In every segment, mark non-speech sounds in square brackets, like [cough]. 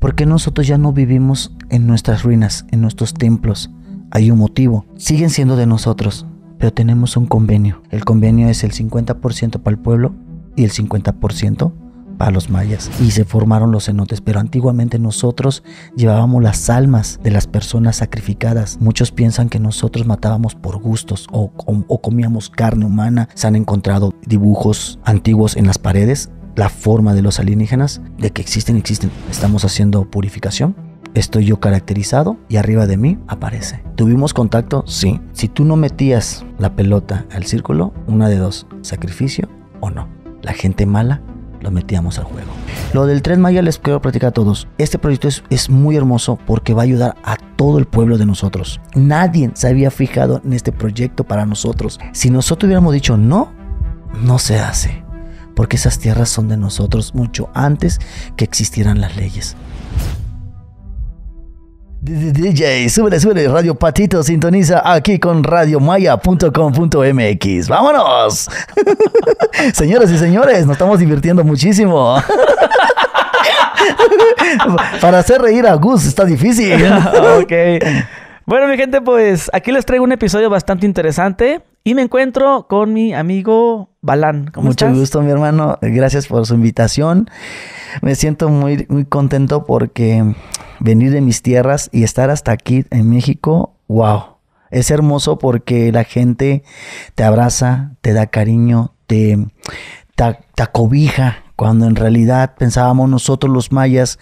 ¿Por qué nosotros ya no vivimos en nuestras ruinas, en nuestros templos? Hay un motivo. Siguen siendo de nosotros, pero tenemos un convenio. El convenio es el 50% para el pueblo y el 50% para los mayas. Y se formaron los cenotes, pero antiguamente nosotros llevábamos las almas de las personas sacrificadas. Muchos piensan que nosotros matábamos por gustos o, comíamos carne humana. Se han encontrado dibujos antiguos en las paredes la forma de los alienígenas, de que existen, existen. Estamos haciendo purificación. Estoy yo caracterizado y arriba de mí aparece. ¿Tuvimos contacto? Sí. Si tú no metías la pelota al círculo, una de dos, sacrificio o no. La gente mala lo metíamos al juego. Lo del Tren Maya les quiero platicar a todos. Este proyecto es, es, muy hermoso porque va a ayudar a todo el pueblo de nosotros. Nadie se había fijado en este proyecto para nosotros. Si nosotros hubiéramos dicho no, no se hace porque esas tierras son de nosotros mucho antes que existieran las leyes. DJ, eh, súbele, súbele, Radio Patito, sintoniza aquí con radiomaya.com.mx. ¡Vámonos! [laughs] Señoras y señores, nos estamos divirtiendo muchísimo. [laughs] Para hacer reír a Gus está difícil. [laughs] ok. Bueno, mi gente, pues aquí les traigo un episodio bastante interesante y me encuentro con mi amigo Balán, ¿cómo Mucho gusto, mi hermano. Gracias por su invitación. Me siento muy, muy contento porque venir de mis tierras y estar hasta aquí en México, wow. Es hermoso porque la gente te abraza, te da cariño, te, te, te acobija, cuando en realidad pensábamos nosotros los mayas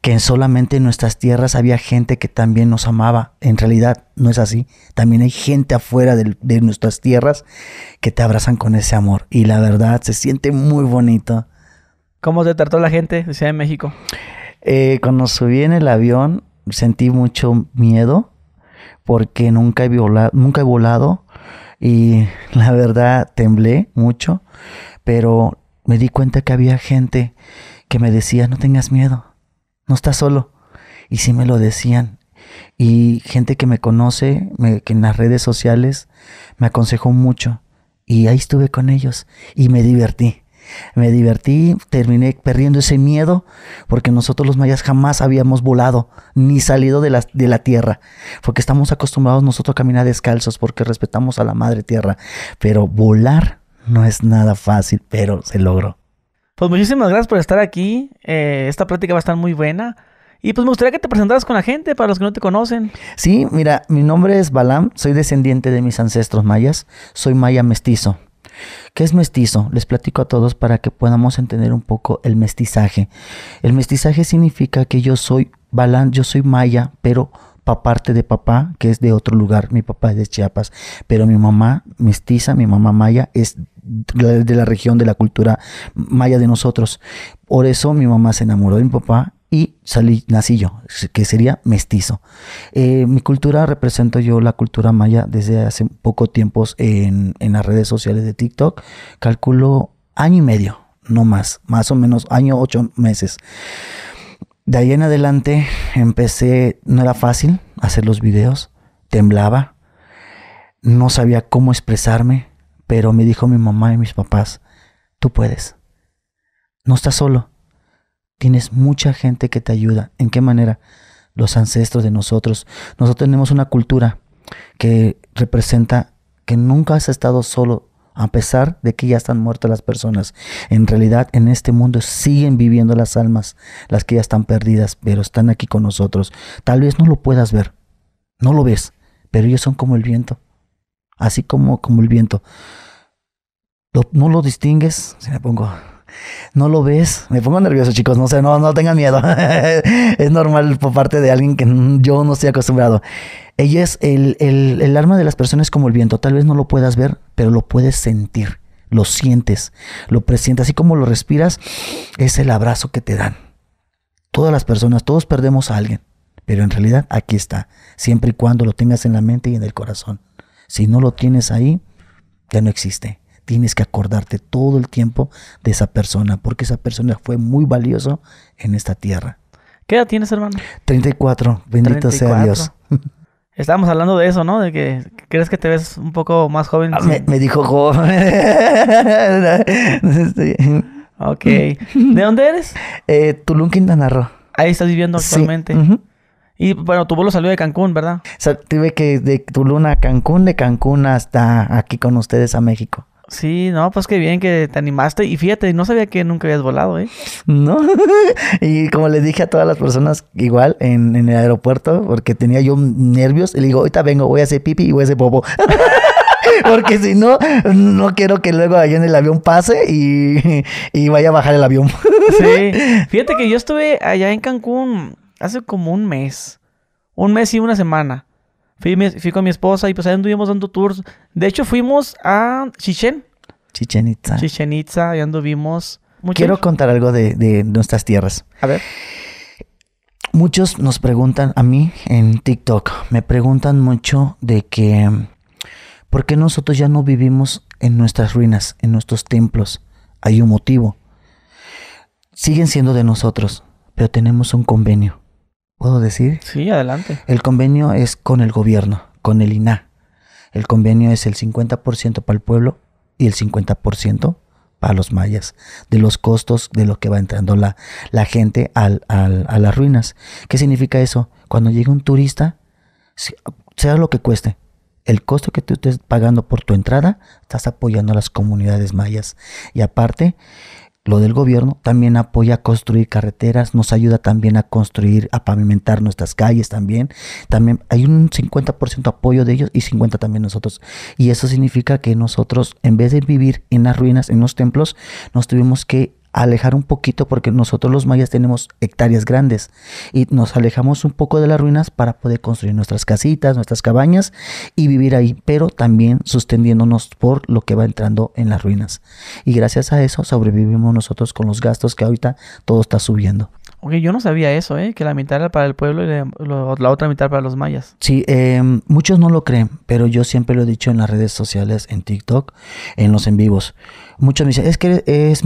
que solamente en nuestras tierras había gente que también nos amaba. En realidad no es así. También hay gente afuera de, nuestras tierras que te abrazan con ese amor. Y la verdad se siente muy bonito. ¿Cómo se trató la gente de México? Eh, cuando subí en el avión sentí mucho miedo porque nunca nunca he volado y la verdad temblé mucho, pero me di cuenta que había gente que me decía, no tengas miedo, no estás solo. Y sí me lo decían. Y gente que me conoce, que en las redes sociales me aconsejó mucho. Y ahí estuve con ellos y me divertí. Me divertí, terminé perdiendo ese miedo porque nosotros los mayas jamás habíamos volado ni salido de la, de la, tierra, porque estamos acostumbrados nosotros a caminar descalzos porque respetamos a la madre tierra, pero volar no es nada fácil, pero se logró. Pues muchísimas gracias por estar aquí. Eh, esta plática va a estar muy buena. Y pues me gustaría que te presentaras con la gente, para los que no te conocen. Sí, mira, mi nombre es Balam, soy descendiente de mis ancestros mayas, soy maya mestizo. ¿Qué es mestizo? Les platico a todos para que podamos entender un poco el mestizaje. El mestizaje significa que yo soy Balam, yo soy maya, pero parte de papá, que es de otro lugar, mi papá es de Chiapas, pero mi mamá mestiza, mi mamá maya, es de la región de la cultura maya de nosotros. Por eso mi mamá se enamoró de mi papá y salí, nací yo, que sería mestizo. Eh, mi cultura represento yo la cultura maya desde hace poco tiempo en, en las redes sociales de TikTok. Calculo año y medio, no más, más o menos año, ocho meses. De ahí en adelante empecé, no era fácil hacer los videos, temblaba, no sabía cómo expresarme, pero me dijo mi mamá y mis papás, tú puedes, no estás solo, tienes mucha gente que te ayuda. ¿En qué manera? Los ancestros de nosotros. Nosotros tenemos una cultura que representa que nunca has estado solo a pesar de que ya están muertas las personas. En realidad en este mundo siguen viviendo las almas, las que ya están perdidas, pero están aquí con nosotros. Tal vez no lo puedas ver, no lo ves, pero ellos son como el viento, así como, como el viento. no lo distingues, si me pongo no lo ves. Me pongo nervioso, chicos. No sé, no, no tengan miedo. [laughs] es normal por parte de alguien que yo no estoy acostumbrado. Ella es el, arma de las personas como el viento. Tal vez no lo puedas ver, pero lo puedes sentir. Lo sientes, lo presientes. Así como lo respiras, es el abrazo que te dan. Todas las personas, todos perdemos a alguien. Pero en realidad aquí está. Siempre y cuando lo tengas en la mente y en el corazón. Si no lo tienes ahí, ya no existe tienes que acordarte todo el tiempo de esa persona, porque esa persona fue muy valioso en esta tierra. ¿Qué edad tienes, hermano? 34, bendito sea Dios. [laughs] Estábamos hablando de eso, ¿no? De que crees que te ves un poco más joven. Ah, me, dijo joven. [laughs] ok. ¿De dónde eres? [laughs] Eh, Tulum, Quintana Roo. Ahí estás viviendo actualmente. Y bueno, tu vuelo salió de Cancún, ¿verdad? O sea, tuve que de Tulum a Cancún, de Cancún hasta aquí con ustedes a México. Sí, no, pues qué bien que te animaste. Y fíjate, no sabía que nunca habías volado, ¿eh? No. [laughs] y como les dije a todas las personas, igual en, el aeropuerto, porque tenía yo nervios, y le digo, ahorita vengo, voy a hacer pipi y voy a hacer bobo. [laughs] porque si no, no quiero que luego allá en el avión pase y, y vaya a bajar el avión. sí. [laughs] Fíjate que yo estuve allá en Cancún hace como un mes. Un mes y una semana. Fui, con mi esposa y pues ahí anduvimos dando tours. De hecho, fuimos a Chichen. Chichen Itza. Chichen Itza, ahí anduvimos. Quiero contar algo de, de nuestras tierras. A ver. Muchos nos preguntan, a mí en TikTok, me preguntan mucho de que, ¿por qué nosotros ya no vivimos en nuestras ruinas, en nuestros templos? Hay un motivo. Siguen siendo de nosotros, pero tenemos un convenio. ¿Puedo decir? Sí, adelante. El convenio es con el gobierno, con el INAH. El convenio es el 50% para el pueblo y el 50% para los mayas, de los costos de lo que va entrando la, la gente al, al, a las ruinas. ¿Qué significa eso? Cuando llega un turista, sea lo que cueste, el costo que tú estés pagando por tu entrada, estás apoyando a las comunidades mayas. Y aparte, lo del gobierno, también apoya a construir carreteras, nos ayuda también a construir, a pavimentar nuestras calles también. También hay un 50% apoyo de ellos y 50% también nosotros. Y eso significa que nosotros, en vez de vivir en las ruinas, en los templos, nos tuvimos que alejar un poquito porque nosotros los mayas tenemos hectáreas grandes y nos alejamos un poco de las ruinas para poder construir nuestras casitas, nuestras cabañas y vivir ahí, pero también sosteniéndonos por lo que va entrando en las ruinas. Y gracias a eso sobrevivimos nosotros con los gastos que ahorita todo está subiendo. Ok, yo no sabía eso, ¿eh? que la mitad era para el pueblo y la otra mitad para los mayas. Sí, em, muchos no lo creen, pero yo siempre lo he dicho en las redes sociales, en TikTok, en los en vivos. Muchos me dicen, es que eres,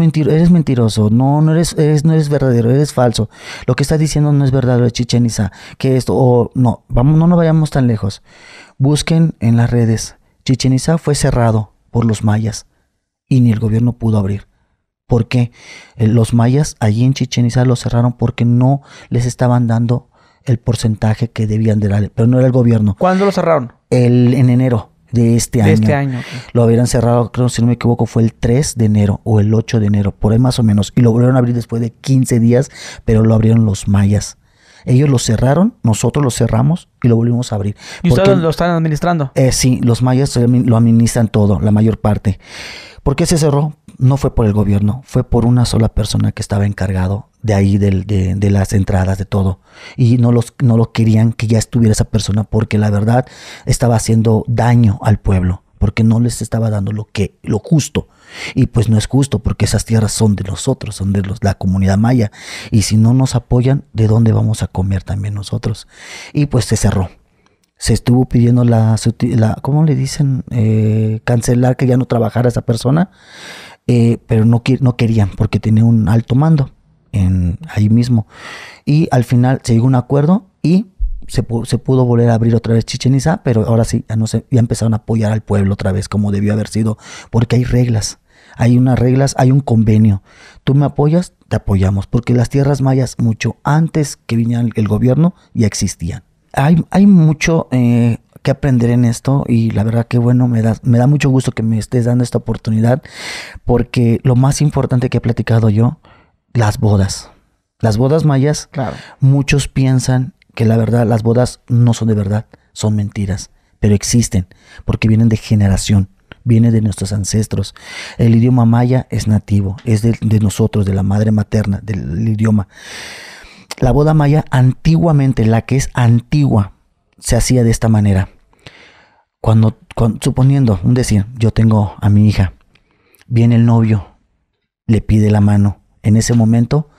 eres mentiroso, no, no eres, no eres verdadero, eres falso. Lo que estás diciendo no es verdadero, Chichen Itza, que esto, o no, vamos, no nos vayamos tan lejos. Busquen en las redes. Chichen Itza fue cerrado por los mayas y ni el gobierno pudo abrir. ¿Por qué? Eh, los mayas allí en Chichen Itza lo cerraron porque no les estaban dando el porcentaje que debían de darle, pero no era el gobierno. ¿Cuándo lo cerraron? El, en enero de este de este año. Lo habían cerrado, creo, si no me equivoco, fue el 3 de enero o el 8 de enero, por ahí más o menos. Y lo volvieron a abrir después de 15 días, pero lo abrieron los mayas. Ellos lo cerraron, nosotros lo cerramos y lo volvimos a abrir. ¿Y ustedes lo están administrando? Eh, sí, los mayas lo administran todo, la mayor parte. ¿Por qué se cerró? No fue por el gobierno, fue por una sola persona que estaba encargado de ahí, de, las entradas, de todo. Y no, los, no lo querían que ya estuviera esa persona porque la verdad estaba haciendo daño al pueblo, porque no les estaba dando lo, que, lo justo. Y pues no es justo porque esas tierras son de nosotros, son de los, la comunidad maya. Y si no nos apoyan, ¿de dónde vamos a comer también nosotros? Y pues se cerró. Se estuvo pidiendo la, la ¿cómo le dicen? Eh, cancelar que ya no trabajara esa persona, eh, pero no, no querían porque tenía un alto mando en ahí mismo. Y al final se llegó a un acuerdo y se, pudo volver a abrir otra vez Chichen Itza, pero ahora sí, ya, no se, ya empezaron a apoyar al pueblo otra vez como debió haber sido, porque hay reglas. Hay unas reglas, hay un convenio. Tú me apoyas, te apoyamos, porque las tierras mayas mucho antes que viniera el gobierno ya existían. Hay, hay mucho eh, que aprender en esto y la verdad que bueno, me da, me da mucho gusto que me estés dando esta oportunidad, porque lo más importante que he platicado yo las bodas. Las bodas mayas, muchos piensan que la verdad, las bodas no son de verdad, son mentiras, pero existen porque vienen de generación, vienen de nuestros ancestros. El idioma maya es nativo, es de, nosotros, de la madre materna, del idioma. La boda maya antiguamente, la que es antigua, se hacía de esta manera. Cuando, cuando, suponiendo, un decir, yo tengo a mi hija, viene el novio, le pide la mano, en ese momento,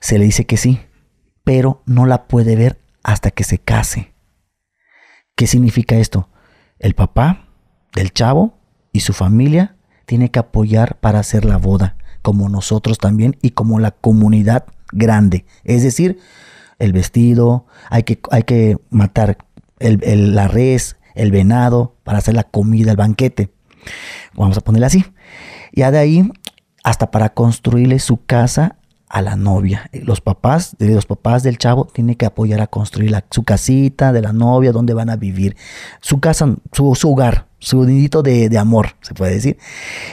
se le dice que sí, pero no la puede ver hasta que se case. ¿Qué significa esto? El papá del chavo y su familia tiene que apoyar para hacer la boda, como nosotros también y como la comunidad grande. Es decir, el vestido, hay que, hay que matar la res, el venado, para hacer la comida, el banquete. Vamos a ponerle así. Ya de ahí hasta para construirle su casa a la novia. Eh, los papás, de los papás del chavo tienen que apoyar a construir la, su casita de la novia, donde van a vivir, su casa, su, hogar, su nidito de, de, amor, se puede decir.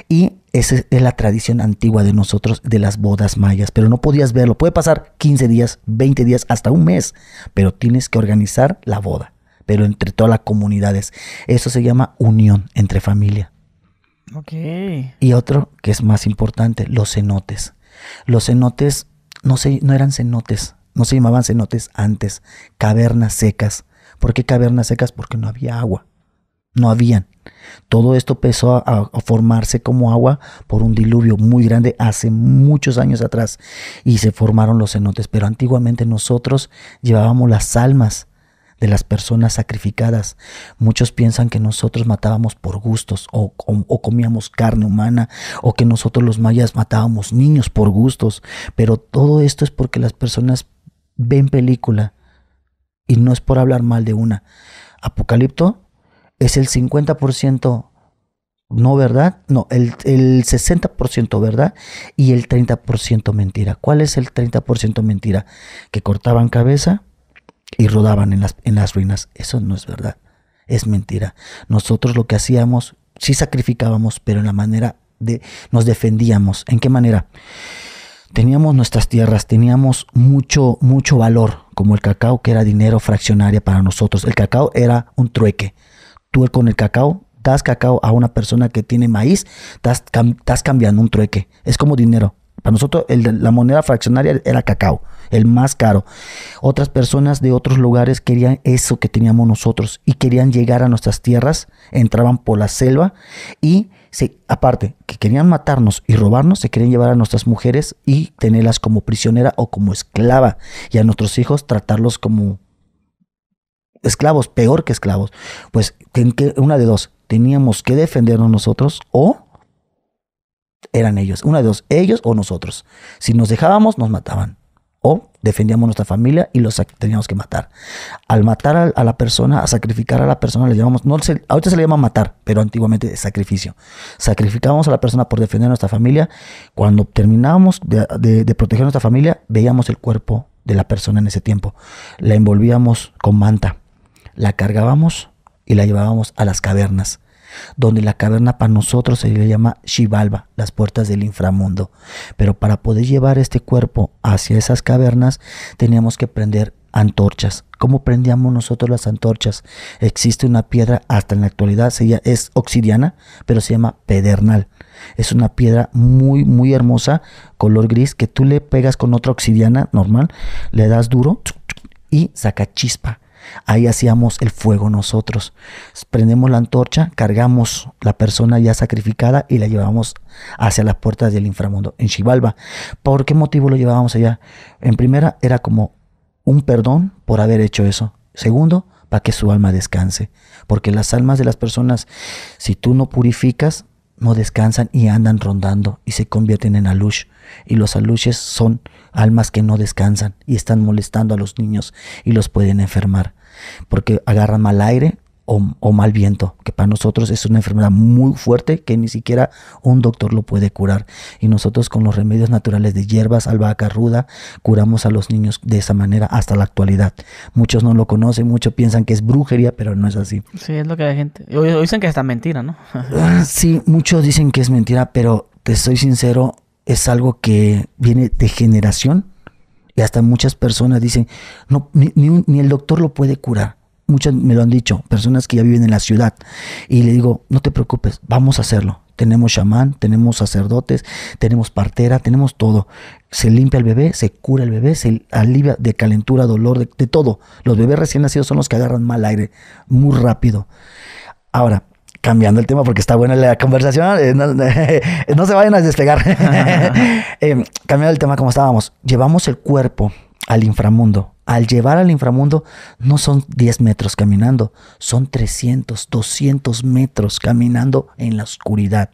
Y esa es la tradición antigua de nosotros de las bodas mayas, pero no podías verlo. Puede pasar 15 días, 20 días, hasta un mes, pero tienes que organizar la boda, pero entre todas las comunidades. Eso se llama unión entre familia. Y otro que es más importante, los cenotes. Los cenotes no, se, no eran cenotes, no se llamaban cenotes antes, cavernas secas. ¿Por qué cavernas secas? Porque no había agua. No habían. Todo esto empezó a, a, formarse como agua por un diluvio muy grande hace muchos años atrás y se formaron los cenotes. Pero antiguamente nosotros llevábamos las almas de las personas sacrificadas. Muchos piensan que nosotros matábamos por gustos o, comíamos carne humana o que nosotros los mayas matábamos niños por gustos. Pero todo esto es porque las personas ven película y no es por hablar mal de una. Apocalipto es el 50% no verdad, no, el, el 60% verdad y el 30% mentira. ¿Cuál es el 30% mentira? Que cortaban cabeza, y rodaban en las, en las ruinas. Eso no es verdad, es mentira. Nosotros lo que hacíamos, sí sacrificábamos, pero en la manera de nos defendíamos. ¿En qué manera? Teníamos nuestras tierras, teníamos mucho, mucho valor, como el cacao, que era dinero fraccionario para nosotros. El cacao era un trueque. Tú con el cacao das cacao a una persona que tiene maíz, estás, cambiando un trueque. Es como dinero. Para nosotros la moneda fraccionaria era cacao el más caro. Otras personas de otros lugares querían eso que teníamos nosotros y querían llegar a nuestras tierras, entraban por la selva y aparte que querían matarnos y robarnos, se querían llevar a nuestras mujeres y tenerlas como prisionera o como esclava y a nuestros hijos tratarlos como esclavos, peor que esclavos. Pues una de dos, teníamos que defendernos nosotros o eran ellos. Una de dos, ellos o nosotros. Si nos dejábamos, nos mataban defendíamos nuestra familia y los teníamos que matar. Al matar a, la persona, a sacrificar a la persona, le llamamos, no se, ahorita se le llama matar, pero antiguamente sacrificio. Sacrificábamos a la persona por defender a nuestra familia. Cuando terminábamos de, de proteger a nuestra familia, veíamos el cuerpo de la persona en ese tiempo. La envolvíamos con manta, la cargábamos y la llevábamos a las cavernas donde la caverna para nosotros se le llama Shivalba, las puertas del inframundo. Pero para poder llevar este cuerpo hacia esas cavernas, teníamos que prender antorchas. ¿Cómo prendíamos nosotros las antorchas? Existe una piedra, hasta en la actualidad es oxidiana, pero se llama pedernal. Es una piedra muy, muy hermosa, color gris, que tú le pegas con otra oxidiana normal, le das duro y saca chispa. Ahí hacíamos el fuego nosotros. Prendemos la antorcha, cargamos la persona ya sacrificada y la llevamos hacia las puertas del inframundo, en Xibalba. ¿Por qué motivo lo llevábamos allá? En primera, era como un perdón por haber hecho eso. Segundo, para que su alma descanse. Porque las almas de las personas, si tú no purificas, no descansan y andan rondando y se convierten en alush. Y los alushes son almas que no descansan y están molestando a los niños y los pueden enfermar porque agarran mal aire o, mal viento, que para nosotros es una enfermedad muy fuerte que ni siquiera un doctor lo puede curar. Y nosotros con los remedios naturales de hierbas, albahaca ruda, curamos a los niños de esa manera hasta la actualidad. Muchos no lo conocen, muchos piensan que es brujería, pero no es así. Sí, es lo que hay gente... O dicen que es mentira, ¿no? [laughs] Ah, sí, muchos dicen que es mentira, pero te soy sincero, es algo que viene de generación. Y hasta muchas personas dicen, no, ni el doctor lo puede curar muchas me lo han dicho, personas que ya viven en la ciudad. Y le digo, no te preocupes, vamos a hacerlo. Tenemos chamán, tenemos sacerdotes, tenemos partera, tenemos todo. Se limpia el bebé, se cura el bebé, se alivia de calentura, dolor, de, todo. Los bebés recién nacidos son los que agarran mal aire, muy rápido. Ahora, cambiando el tema porque está buena la conversación, eh, [laughs] no, se vayan a despegar. [laughs] [laughs] Em, cambiando el tema como estábamos, llevamos el cuerpo al inframundo. Al llevar al inframundo no son 10 metros caminando, son 300, 200 metros caminando en la oscuridad.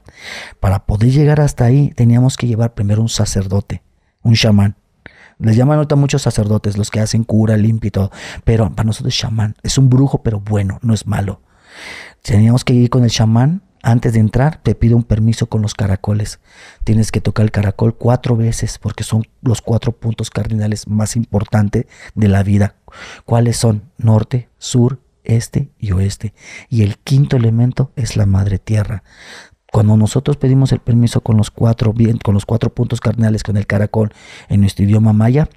Para poder llegar hasta ahí teníamos que llevar primero un sacerdote, un chamán. Les llaman ahorita muchos sacerdotes, los que hacen cura, limpia y todo. Pero para nosotros chamán es un brujo, pero bueno, no es malo. Teníamos que ir con el chamán antes de entrar, te pido un permiso con los caracoles. Tienes que tocar el caracol cuatro veces porque son los cuatro puntos cardinales más importantes de la vida. ¿Cuáles son? Norte, sur, este y oeste. Y el quinto elemento es la madre tierra. Cuando nosotros pedimos el permiso con los cuatro con los cuatro puntos cardinales con el caracol en nuestro idioma maya,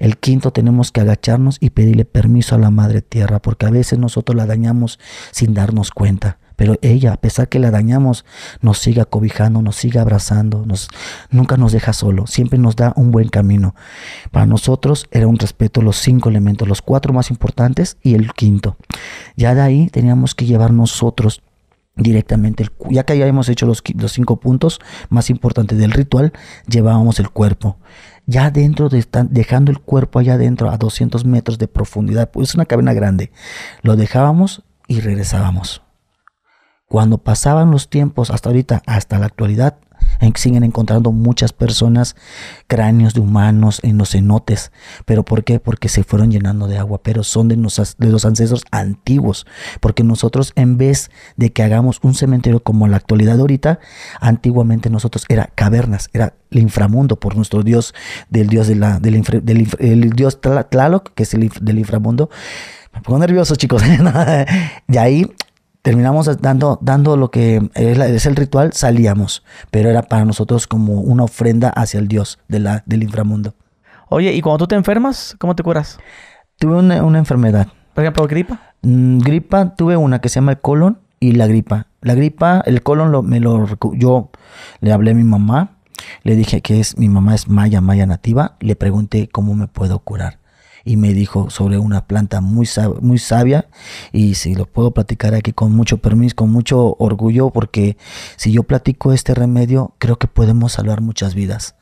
el quinto tenemos que agacharnos y pedirle permiso a la madre tierra, porque a veces nosotros la dañamos sin darnos cuenta. Pero ella, a pesar que la dañamos, nos sigue acobijando, nos sigue abrazando, nos, nunca nos deja solo, siempre nos da un buen camino. Para nosotros era un respeto los cinco elementos, los cuatro más importantes y el quinto. Ya de ahí teníamos que llevar nosotros directamente, ya que ya hemos hecho los, cinco puntos más importantes del ritual, llevábamos el cuerpo. Ya dentro, de, dejando el cuerpo allá adentro a 200 metros de profundidad, pues es una cabina grande, lo dejábamos y regresábamos cuando pasaban los tiempos hasta ahorita, hasta la actualidad, siguen encontrando muchas personas, cráneos de humanos en los cenotes. ¿Pero por qué? Porque se fueron llenando de agua, pero son de, de, los ancestros antiguos. Porque nosotros, en vez de que hagamos un cementerio como la actualidad ahorita, antiguamente nosotros era cavernas, era el inframundo por nuestro dios, del dios, de la, del, el dios Tlaloc, que es el del inframundo. Me pongo nervioso, chicos. de [laughs] ahí terminamos dando, dando lo que es, el ritual, salíamos, pero era para nosotros como una ofrenda hacia el Dios de la, del inframundo. Oye, ¿y cuando tú te enfermas, cómo te curas? Tuve una, enfermedad. ¿Por ejemplo, gripa? Mm, gripa, tuve una que se llama el colon y la gripa. La gripa, el colon, me lo, yo le hablé a mi mamá, le dije que es, mi mamá es maya, maya nativa, le pregunté cómo me puedo curar y me dijo sobre una planta muy, muy sabia y si lo puedo platicar aquí con mucho permiso, con mucho orgullo, porque si yo platico este remedio, creo que podemos salvar muchas vidas.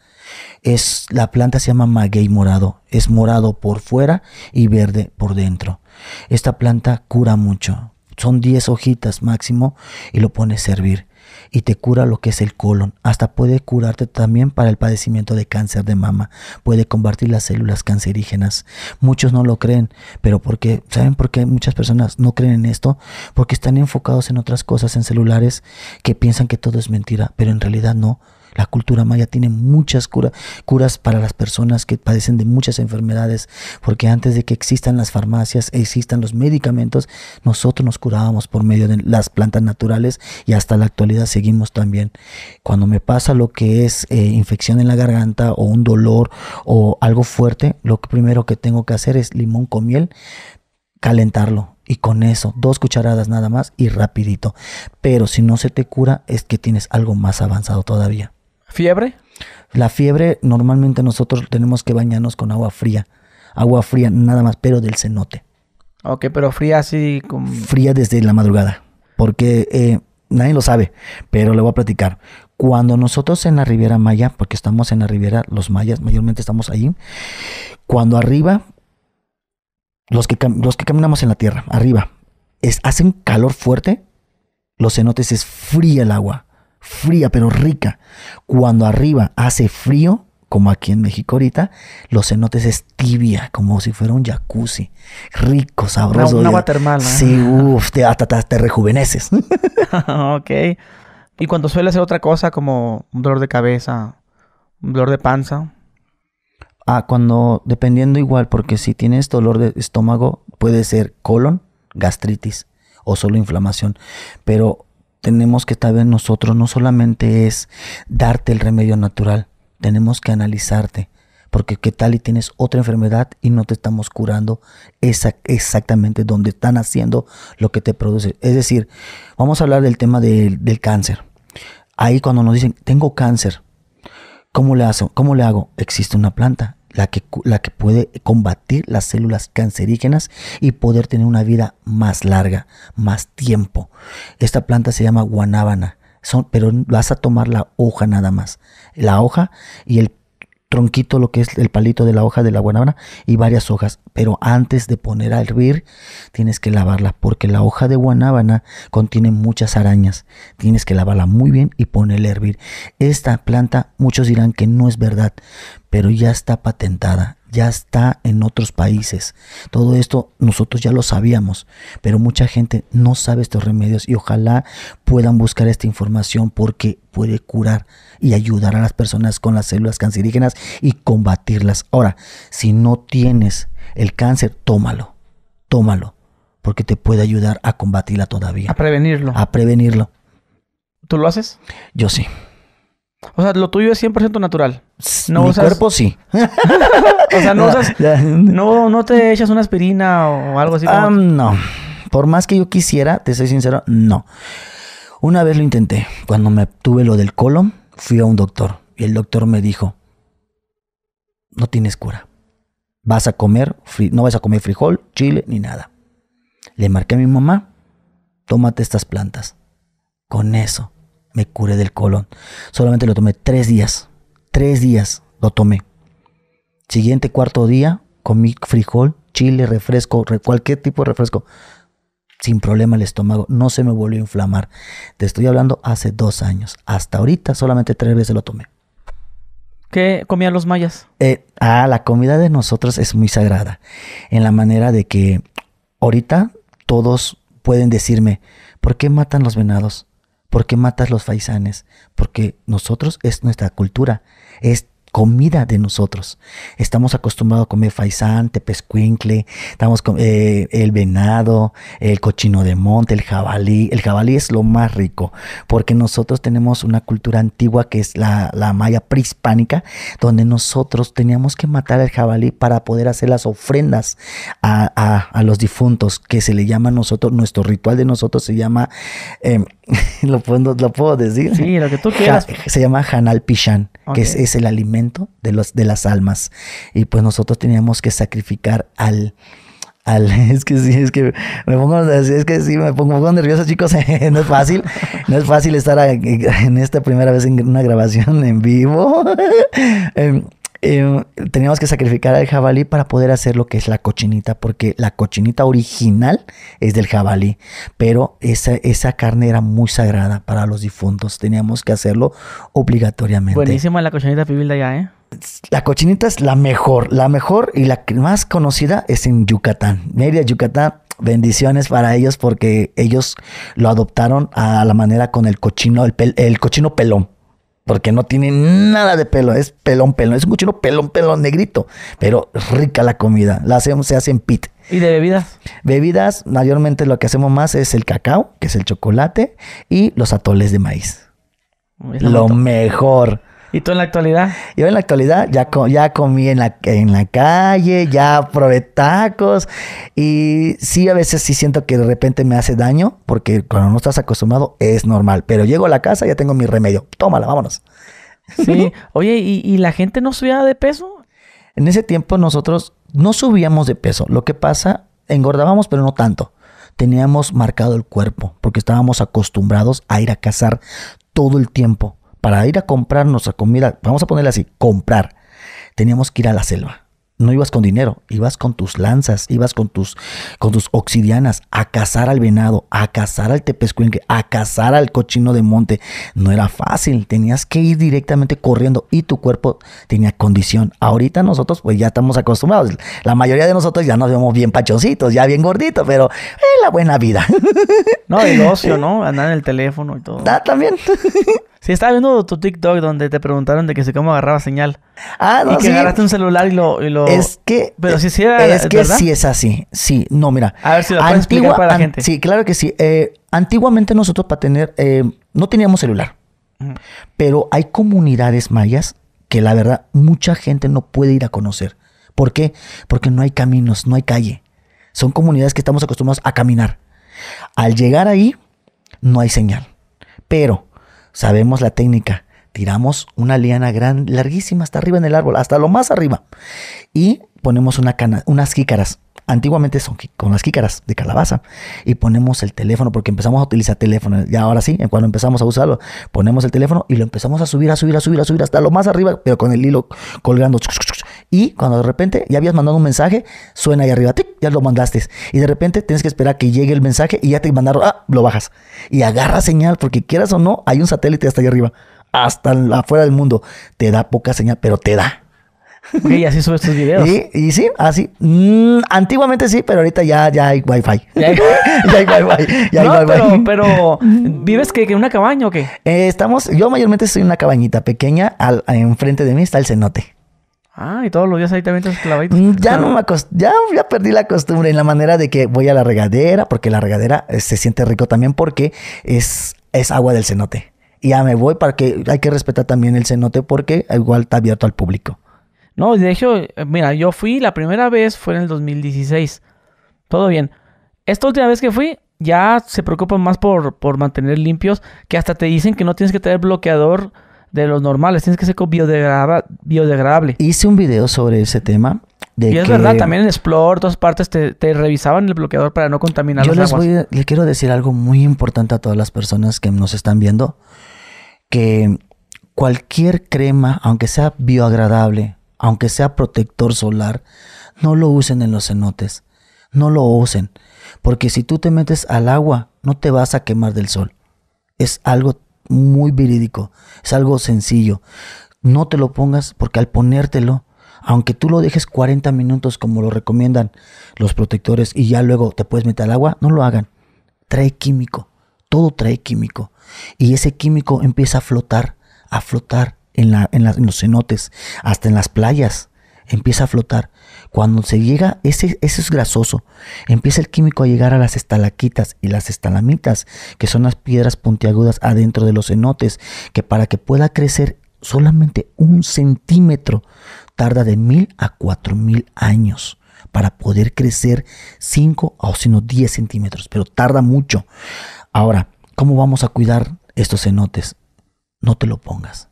Es, la planta se llama maguey morado, es morado por fuera y verde por dentro. Esta planta cura mucho, son 10 hojitas máximo y lo pone a servir y te cura lo que es el colon. Hasta puede curarte también para el padecimiento de cáncer de mama. Puede combatir las células cancerígenas. Muchos no lo creen, pero porque, ¿saben por qué muchas personas no creen en esto? Porque están enfocados en otras cosas, en celulares, que piensan que todo es mentira, pero en realidad no. La cultura maya tiene muchas curas para las personas que padecen de muchas enfermedades, porque antes de que existan las farmacias, existan los medicamentos, nosotros nos curábamos por medio de las plantas naturales y hasta la actualidad seguimos también. Cuando me pasa lo que es eh, infección en la garganta o un dolor o algo fuerte, lo primero que tengo que hacer es limón con miel, calentarlo y con eso, dos cucharadas nada más y rapidito. Pero si no se te cura es que tienes algo más avanzado todavía. ¿Fiebre? La fiebre normalmente nosotros tenemos que bañarnos con agua fría. Agua fría nada más, pero del cenote. Ok, pero fría así como... Fría desde la madrugada. Porque eh, nadie lo sabe, pero le voy a platicar. Cuando nosotros en la Riviera Maya, porque estamos en la Riviera, los mayas mayormente estamos ahí, cuando arriba, los que, los que caminamos en la tierra, arriba, es, hacen calor fuerte, los cenotes es fría el agua fría pero rica. Cuando arriba hace frío, como aquí en México ahorita, los cenotes es tibia, como si fuera un jacuzzi. Rico, sabroso. Una, ¿eh? Sí, uff, te, hasta, rejuveneces. [laughs] [laughs] ok. ¿Y cuando suele ser otra cosa como un dolor de cabeza, un dolor de panza? Ah, cuando, dependiendo igual, porque si tienes dolor de estómago, puede ser colon, gastritis o solo inflamación. Pero tenemos que estar nosotros no solamente es darte el remedio natural, tenemos que analizarte. Porque qué tal y tienes otra enfermedad y no te estamos curando esa, exactamente donde están haciendo lo que te produce. Es decir, vamos a hablar del tema del cáncer. Ahí cuando nos dicen, tengo cáncer, ¿cómo le, ¿cómo le hago? Existe una planta, la que, la que puede combatir las células cancerígenas y poder tener una vida más larga, más tiempo. Esta planta se llama guanábana. Son, pero vas a tomar la hoja nada más. La hoja y el, tronquito, lo que es el palito de la hoja de la guanábana y varias hojas. Pero antes de poner a hervir, tienes que lavarla porque la hoja de guanábana contiene muchas arañas. Tienes que lavarla muy bien y ponerla a hervir. Esta planta, muchos dirán que no es verdad, pero ya está patentada ya está en otros países. Todo esto nosotros ya lo sabíamos, pero mucha gente no sabe estos remedios y ojalá puedan buscar esta información porque puede curar y ayudar a las personas con las células cancerígenas y combatirlas. Ahora, si no tienes el cáncer, tómalo, tómalo, porque te puede ayudar a combatirla todavía. A prevenirlo. A prevenirlo. ¿Tú lo haces? Yo sí. O sea, lo tuyo es 100% natural. No Mi cuerpo sí. [laughs] o sea, no, [laughs] usas... no, no te echas una aspirina o algo así. Como... no. Por más que yo quisiera, te soy sincero, no. Una vez lo intenté. Cuando me obtuve lo del colon, fui a un doctor. Y el doctor me dijo, no tienes cura. Vas a comer, no vas a comer frijol, chile, ni nada. Le marqué a mi mamá, tómate estas plantas. Con eso me curé del colon. Solamente lo tomé tres días. Tres días lo tomé. Siguiente cuarto día, comí frijol, chile, refresco, cualquier tipo de refresco. Sin problema el estómago. No se me volvió a inflamar. Te estoy hablando hace dos años. Hasta ahorita solamente tres veces lo tomé. ¿Qué comían los mayas? Eh, ah, la comida de nosotros es muy sagrada. En la manera de que ahorita todos pueden decirme, ¿por qué matan los venados? ¿Por qué matas los faisanes? Porque nosotros es nuestra cultura, es comida de nosotros. Estamos acostumbrados a comer faisán, tepescuincle, estamos con, eh, el venado, el cochino de monte, el jabalí. El jabalí es lo más rico, porque nosotros tenemos una cultura antigua que es la, la maya prehispánica, donde nosotros teníamos que matar al jabalí para poder hacer las ofrendas a, los difuntos, que se le llama a nosotros, nuestro ritual de nosotros se llama, em, [laughs] ¿lo, puedo, lo puedo decir. Sí, lo que tú quieras. se llama Hanal Pishan, que es el alimento de, los, de las almas. Y pues nosotros teníamos que sacrificar al, al, [laughs] es que sí, es que me pongo, es que sí, me nervioso, chicos. [laughs] Eh, no es fácil, no es fácil estar en esta primera vez en una grabación en vivo. [laughs] Em, eh, teníamos que sacrificar al jabalí para poder hacer lo que es la cochinita, porque la cochinita original es del jabalí, pero esa, esa carne era muy sagrada para los difuntos, teníamos que hacerlo obligatoriamente. Buenísima la cochinita pibil de allá, ¿eh? La cochinita es la mejor, la mejor y la más conocida es en Yucatán. media Yucatán, bendiciones para ellos porque ellos lo adoptaron a la manera con el cochino, el cochino pelón porque no tiene nada de pelo, es pelón, pelón, es un cuchillo pelón, pelón, negrito, pero rica la comida, la hacemos, se hace en pit. ¿Y de bebidas? Bebidas, mayormente lo que hacemos más es el cacao, que es el chocolate, y los atoles de maíz. Lo mejor. ¿Y tú en la actualidad? Yo en la actualidad ya, ya comí en la, en la calle, ya probé tacos y sí, a veces sí siento que de repente me hace daño porque cuando no estás acostumbrado es normal, pero llego a la casa ya tengo mi remedio. Tómala, vámonos. Sí, [laughs] oye, ¿y, ¿y la gente no subía de peso? En ese tiempo nosotros no subíamos de peso. Lo que pasa, engordábamos, pero no tanto. Teníamos marcado el cuerpo porque estábamos acostumbrados a ir a cazar todo el tiempo para ir a comprarnos nuestra comida, vamos a ponerle así, comprar, teníamos que ir a la selva. No ibas con dinero, ibas con tus lanzas, ibas con tus, con tus oxidianas a cazar al venado, a cazar al tepezcuinque, a cazar al cochino de monte. No era fácil, tenías que ir directamente corriendo y tu cuerpo tenía condición. Ahorita nosotros pues ya estamos acostumbrados. La mayoría de nosotros ya nos vemos bien pachoncitos, ya bien gorditos, pero es la buena vida. No, el [laughs] ocio, ¿no? Andar en el teléfono y todo. Da, ah, también. [laughs] Sí, estaba viendo tu TikTok donde te preguntaron de que si cómo agarraba señal. Ah, no, Y que agarraste un celular y lo, Es que... Pero si eh, sí Es que sí es así. Sí. No, mira. A ver si lo puedes para la gente. Sí, claro que sí. Eh, antiguamente nosotros para tener... Eh, no teníamos celular. Pero hay comunidades mayas que la verdad mucha gente no puede ir a conocer. ¿Por qué? Porque no hay caminos, no hay calle. Son comunidades que estamos acostumbrados a caminar. Al llegar ahí, no hay señal. Pero Sabemos la técnica. Tiramos una liana gran, larguísima hasta arriba en el árbol, hasta lo más arriba. Y ponemos unas jícaras Antiguamente son con las quícaras de calabaza y ponemos el teléfono porque empezamos a utilizar teléfonos Ya ahora sí, cuando empezamos a usarlo, ponemos el teléfono y lo empezamos a subir, a subir, a subir, a subir hasta lo más arriba, pero con el hilo colgando. Y cuando de repente ya habías mandado un mensaje, suena ahí arriba, ya lo mandaste. Y de repente tienes que esperar que llegue el mensaje y ya te mandaron, ah, lo bajas. Y agarra señal porque quieras o no, hay un satélite hasta allá arriba, hasta afuera del mundo. Te da poca señal, pero te da. ¿Y así subes tus videos. Y, sí, así. Ah, mm, antiguamente sí, pero ahorita ya, ya hay wifi. Ya hay, [laughs] wifi. Ya hay Pero, pero [laughs] ¿vives que, en una cabaña o qué? Eh, estamos, yo mayormente estoy en una cabañita pequeña, al, enfrente de mí está el cenote. Ah, y todos los días ahí también te clavaditos. Mm, ya no me ya, perdí la costumbre en la manera de que voy a la regadera, porque la regadera eh, se siente rico también porque es, es agua del cenote. Y ya me voy para que hay que respetar también el cenote porque igual está abierto al público. No, de hecho, eh, mira, yo fui la primera vez fue en el 2016. Todo bien. Esta última vez que fui, ya se preocupan más por, por mantener limpios, que hasta te dicen que no tienes que tener bloqueador de los normales, tienes que ser biodegradable. Hice un video sobre ese tema. y es verdad, también en Explore, todas partes, te, revisaban el bloqueador para no contaminar Yo les le quiero decir algo muy importante a todas las personas que nos están viendo, que cualquier crema, aunque sea bioagradable, aunque sea protector solar, no lo usen en los cenotes, no lo usen, porque si tú te metes al agua, no te vas a quemar del sol. Es algo muy verídico, es algo sencillo. No te lo pongas porque al ponértelo, aunque tú lo dejes 40 minutos como lo recomiendan los protectores y ya luego te puedes meter al agua, no lo hagan. Trae químico, todo trae químico. Y ese químico empieza a flotar, a flotar, en, los cenotes, hasta en las playas, empieza a flotar. Cuando se llega, ese, es grasoso, empieza el químico a llegar a las estalaquitas y las estalamitas, que son las piedras puntiagudas adentro de los cenotes, que para que pueda crecer solamente un centímetro tarda de mil a cuatro mil años para poder crecer 5 o sino 10 centímetros, pero tarda mucho. Ahora, ¿cómo vamos a cuidar estos cenotes? No te lo pongas.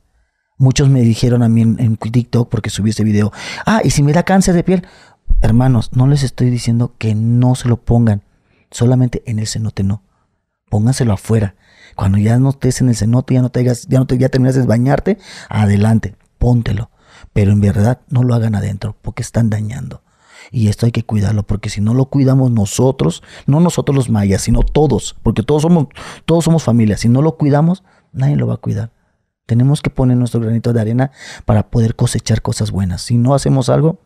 Muchos me dijeron a mí en, TikTok porque subí este video, ah, y si me da cáncer de piel, hermanos, no les estoy diciendo que no se lo pongan, solamente en el cenote no, pónganselo afuera. Cuando ya no estés en el cenote, ya no te ya no te, ya terminas de bañarte, adelante, póntelo. Pero en verdad no lo hagan adentro porque están dañando. Y esto hay que cuidarlo, porque si no lo cuidamos nosotros, no nosotros los mayas, sino todos, porque todos somos, todos somos familia, si no lo cuidamos, nadie lo va a cuidar. Tenemos que poner nuestro granito de arena para poder cosechar cosas buenas. Si no hacemos algo,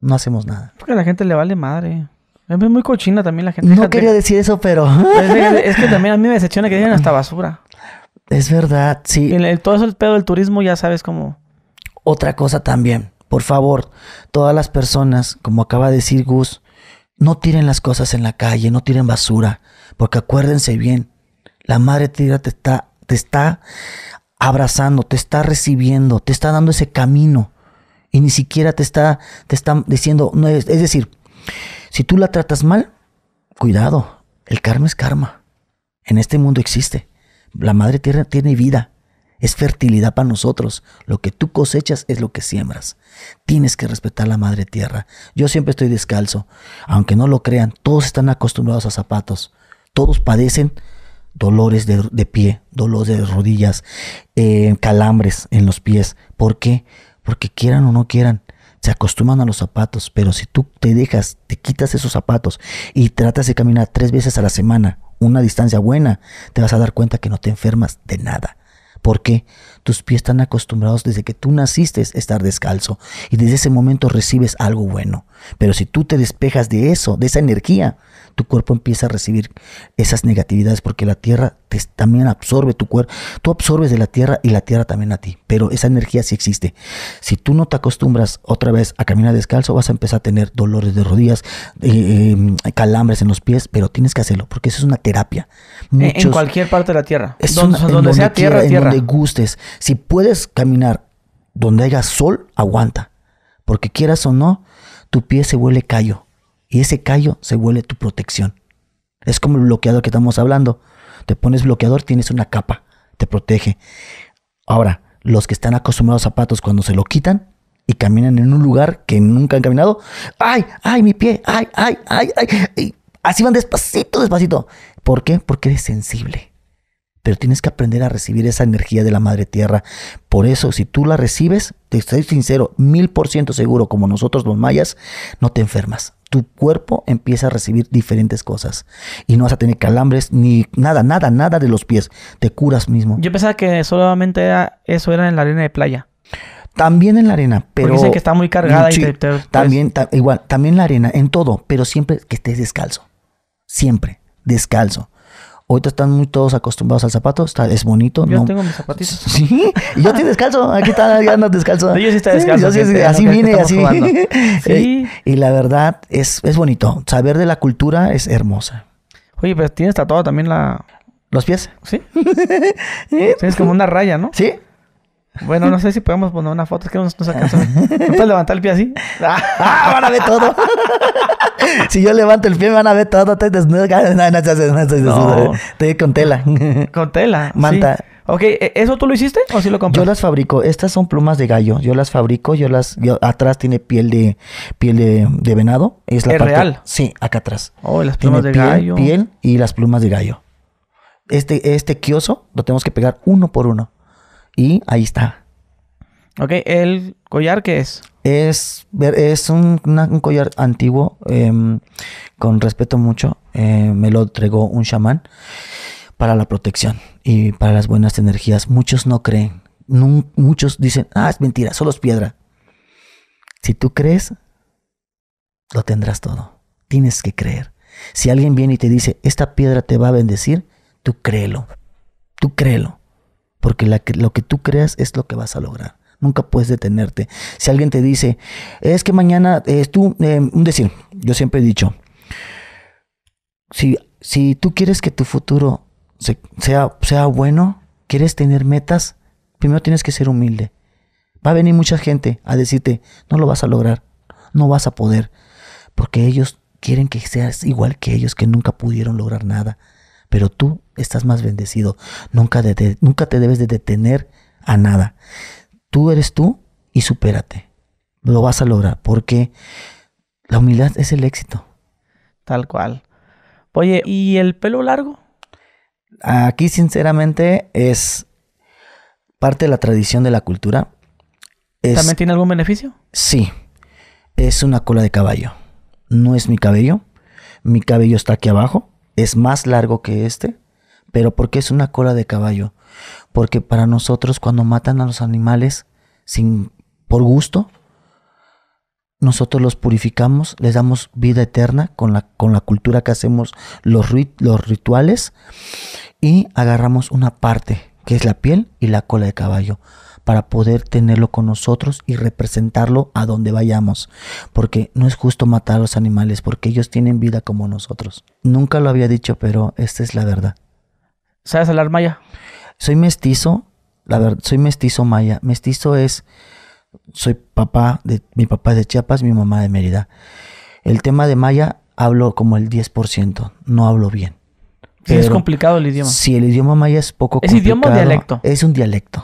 no hacemos nada. Porque a la gente le vale madre. Es muy cochina también la gente. No quería decir eso, pero... [laughs] Es, que también a mí me decepciona que digan hasta basura. Es verdad, sí. todo eso, el pedo del turismo, ya sabes cómo... Otra cosa también. Por favor, todas las personas, como acaba de decir Gus, no tiren las cosas en la calle, no tiren basura. Porque acuérdense bien, la madre tira está... Te está abrazando, te está recibiendo, te está dando ese camino y ni siquiera te está, te está diciendo, no es, es decir, si tú la tratas mal, cuidado, el karma es karma. En este mundo existe. La madre tierra tiene vida. Es fertilidad para nosotros. Lo que tú cosechas es lo que siembras. Tienes que respetar la madre tierra. Yo siempre estoy descalzo. Aunque no lo crean, todos están acostumbrados a zapatos. Todos padecen dolores de, pie, dolores de rodillas, eh, calambres en los pies. ¿Por qué? Porque quieran o no quieran, se acostumbran a los zapatos, pero si tú te dejas, te quitas esos zapatos y tratas de caminar tres veces a la semana, una distancia buena, te vas a dar cuenta que no te enfermas de nada. Porque tus pies están acostumbrados desde que tú naciste a estar descalzo y desde ese momento recibes algo bueno. Pero si tú te despejas de eso, de esa energía, tu cuerpo empieza a recibir esas negatividades porque la tierra también absorbe tu cuerpo. Tú absorbes de la tierra y la tierra también a ti, pero esa energía sí existe. Si tú no te acostumbras otra vez a caminar descalzo, vas a empezar a tener dolores de rodillas, eh, eh, calambres en los pies, pero tienes que hacerlo porque eso es una terapia. en cualquier parte de la tierra. Es donde, sea tierra, tierra. donde gustes. Si puedes caminar donde haya sol, aguanta. Porque quieras o no, tu pie se vuelve callo y ese callo se vuelve tu protección. Es como el bloqueador que estamos hablando. Te pones bloqueador, tienes una capa, te protege. Ahora, los que están acostumbrados a zapatos cuando se lo quitan y caminan en un lugar que nunca han caminado, ¡ay, ay, mi pie! ¡ay, ay, ay, ay! Así van despacito, despacito. ¿Por qué? Porque eres sensible. Pero tienes que aprender a recibir esa energía de la madre tierra. Por eso, si tú la recibes, te estoy sincero, mil por ciento seguro, como nosotros los mayas, no te enfermas tu cuerpo empieza a recibir diferentes cosas. Y no vas a tener calambres ni nada, nada, nada de los pies. Te curas mismo. Yo pensaba que solamente eso era en la arena de playa. También en la arena, pero... Porque que está muy cargada y También, igual, también en la arena, en todo, pero siempre que estés descalzo. Siempre, descalzo. Ahorita están muy todos acostumbrados al zapato. Está, es bonito. Yo tengo mis zapatitos. [laughs] Sí. Y yo estoy descalzo. Aquí está, ya no descalzo. yo sí estoy descalzo. yo sí, así vine, así. sí. Y, la verdad es, es bonito. Saber de la cultura es hermosa. Oye, pero tienes tatuado también la... ¿Los pies? Sí. [laughs] Tienes como una raya, ¿no? Sí. Bueno, no sé si podemos poner una foto, es que no nos alcanza. ¿No puedes levantar el pie así? ¡Ah! ¡Van a ver todo! [laughs] si yo levanto el pie, me van a ver todo. Estoy desnudo. No. Estoy con tela. [laughs] Con tela. Manta. Sí. Ok, ¿e-, ¿eso tú lo hiciste o sí lo compraste? Yo las fabrico. Estas son plumas de gallo. Yo las fabrico. Yo las... atrás tiene piel de... Piel de, venado. Es la real? Sí, acá atrás. Oh, las plumas de gallo. piel y las plumas de gallo. Este, este quioso lo tenemos que pegar uno por uno. Y ahí está. Ok, ¿el collar qué es? Es, es un, collar antiguo, em, con respeto mucho. Eh, me lo entregó un chamán para la protección y para las buenas energías. Muchos no creen. muchos dicen, ah, es mentira, solo es piedra. Si tú crees, lo tendrás todo. Tienes que creer. Si alguien viene y te dice, esta piedra te va a bendecir, tú créelo. Tú créelo porque lo que tú creas es lo que vas a lograr. Nunca puedes detenerte. Si alguien te dice, es que mañana, es eh, tú, eh, un decir, yo siempre he dicho, si, tú quieres que tu futuro sea, sea bueno, quieres tener metas, primero tienes que ser humilde. Va a venir mucha gente a decirte, no lo vas a lograr, no vas a poder, porque ellos quieren que seas igual que ellos, que nunca pudieron lograr nada. Pero tú estás más bendecido. Nunca, nunca te debes de detener a nada. Tú eres tú y supérate. Lo vas a lograr porque la humildad es el éxito. Tal cual. Oye, ¿y el pelo largo? Aquí sinceramente es parte de la tradición de la cultura. ¿También tiene algún beneficio? Sí. Es una cola de caballo. No es mi cabello. Mi cabello está aquí abajo. Es más largo que este. Pero ¿por qué es una cola de caballo? Porque para nosotros cuando matan a los animales sin, por gusto, nosotros los purificamos, les damos vida eterna con la, con la cultura que hacemos los, los rituales y agarramos una parte que es la piel y la cola de caballo para poder tenerlo con nosotros y representarlo a donde vayamos. Porque no es justo matar a los animales, porque ellos tienen vida como nosotros. Nunca lo había dicho, pero esta es la verdad. ¿Sabes hablar maya? Soy mestizo, la verdad, soy mestizo maya. Mestizo es, soy papá, de, mi papá es de Chiapas, mi mamá de Mérida. El tema de maya hablo como el 10%, no hablo bien. es complicado el idioma. Sí, el idioma maya es poco complicado. ¿Es idioma o dialecto? Es un dialecto.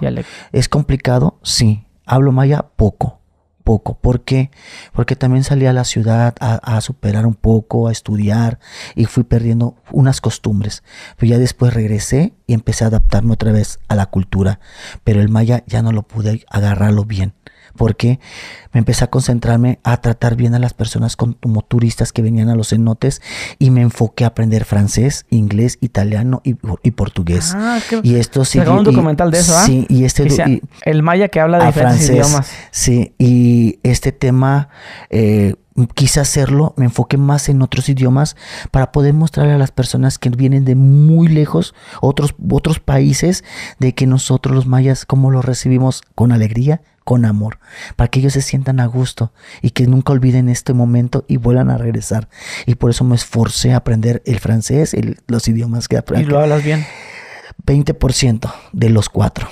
Es complicado, sí. Hablo maya poco poco. ¿Por qué? Porque también salí a la ciudad a, superar un poco, a estudiar y fui perdiendo unas costumbres. ya después regresé y empecé a adaptarme otra vez a la cultura. Pero el maya ya no lo pude agarrarlo bien porque me empecé a concentrarme a tratar bien a las personas como turistas que venían a los cenotes y me enfoqué a aprender francés, inglés, italiano y, portugués. Ah, qué, y esto sí. un documental de eso, ¿ah? Sí, y este. el maya que habla de diferentes idiomas. Sí, y este tema. Eh, quise hacerlo, me enfoqué más en otros idiomas para poder mostrarle a las personas que vienen de muy lejos, otros, otros países, de que nosotros los mayas, cómo los recibimos con alegría, con amor, para que ellos se sientan a gusto y que nunca olviden este momento y vuelvan a regresar. Y por eso me esforcé a aprender el francés, y los idiomas que aprendí. ¿Y lo hablas bien? 20% de los cuatro.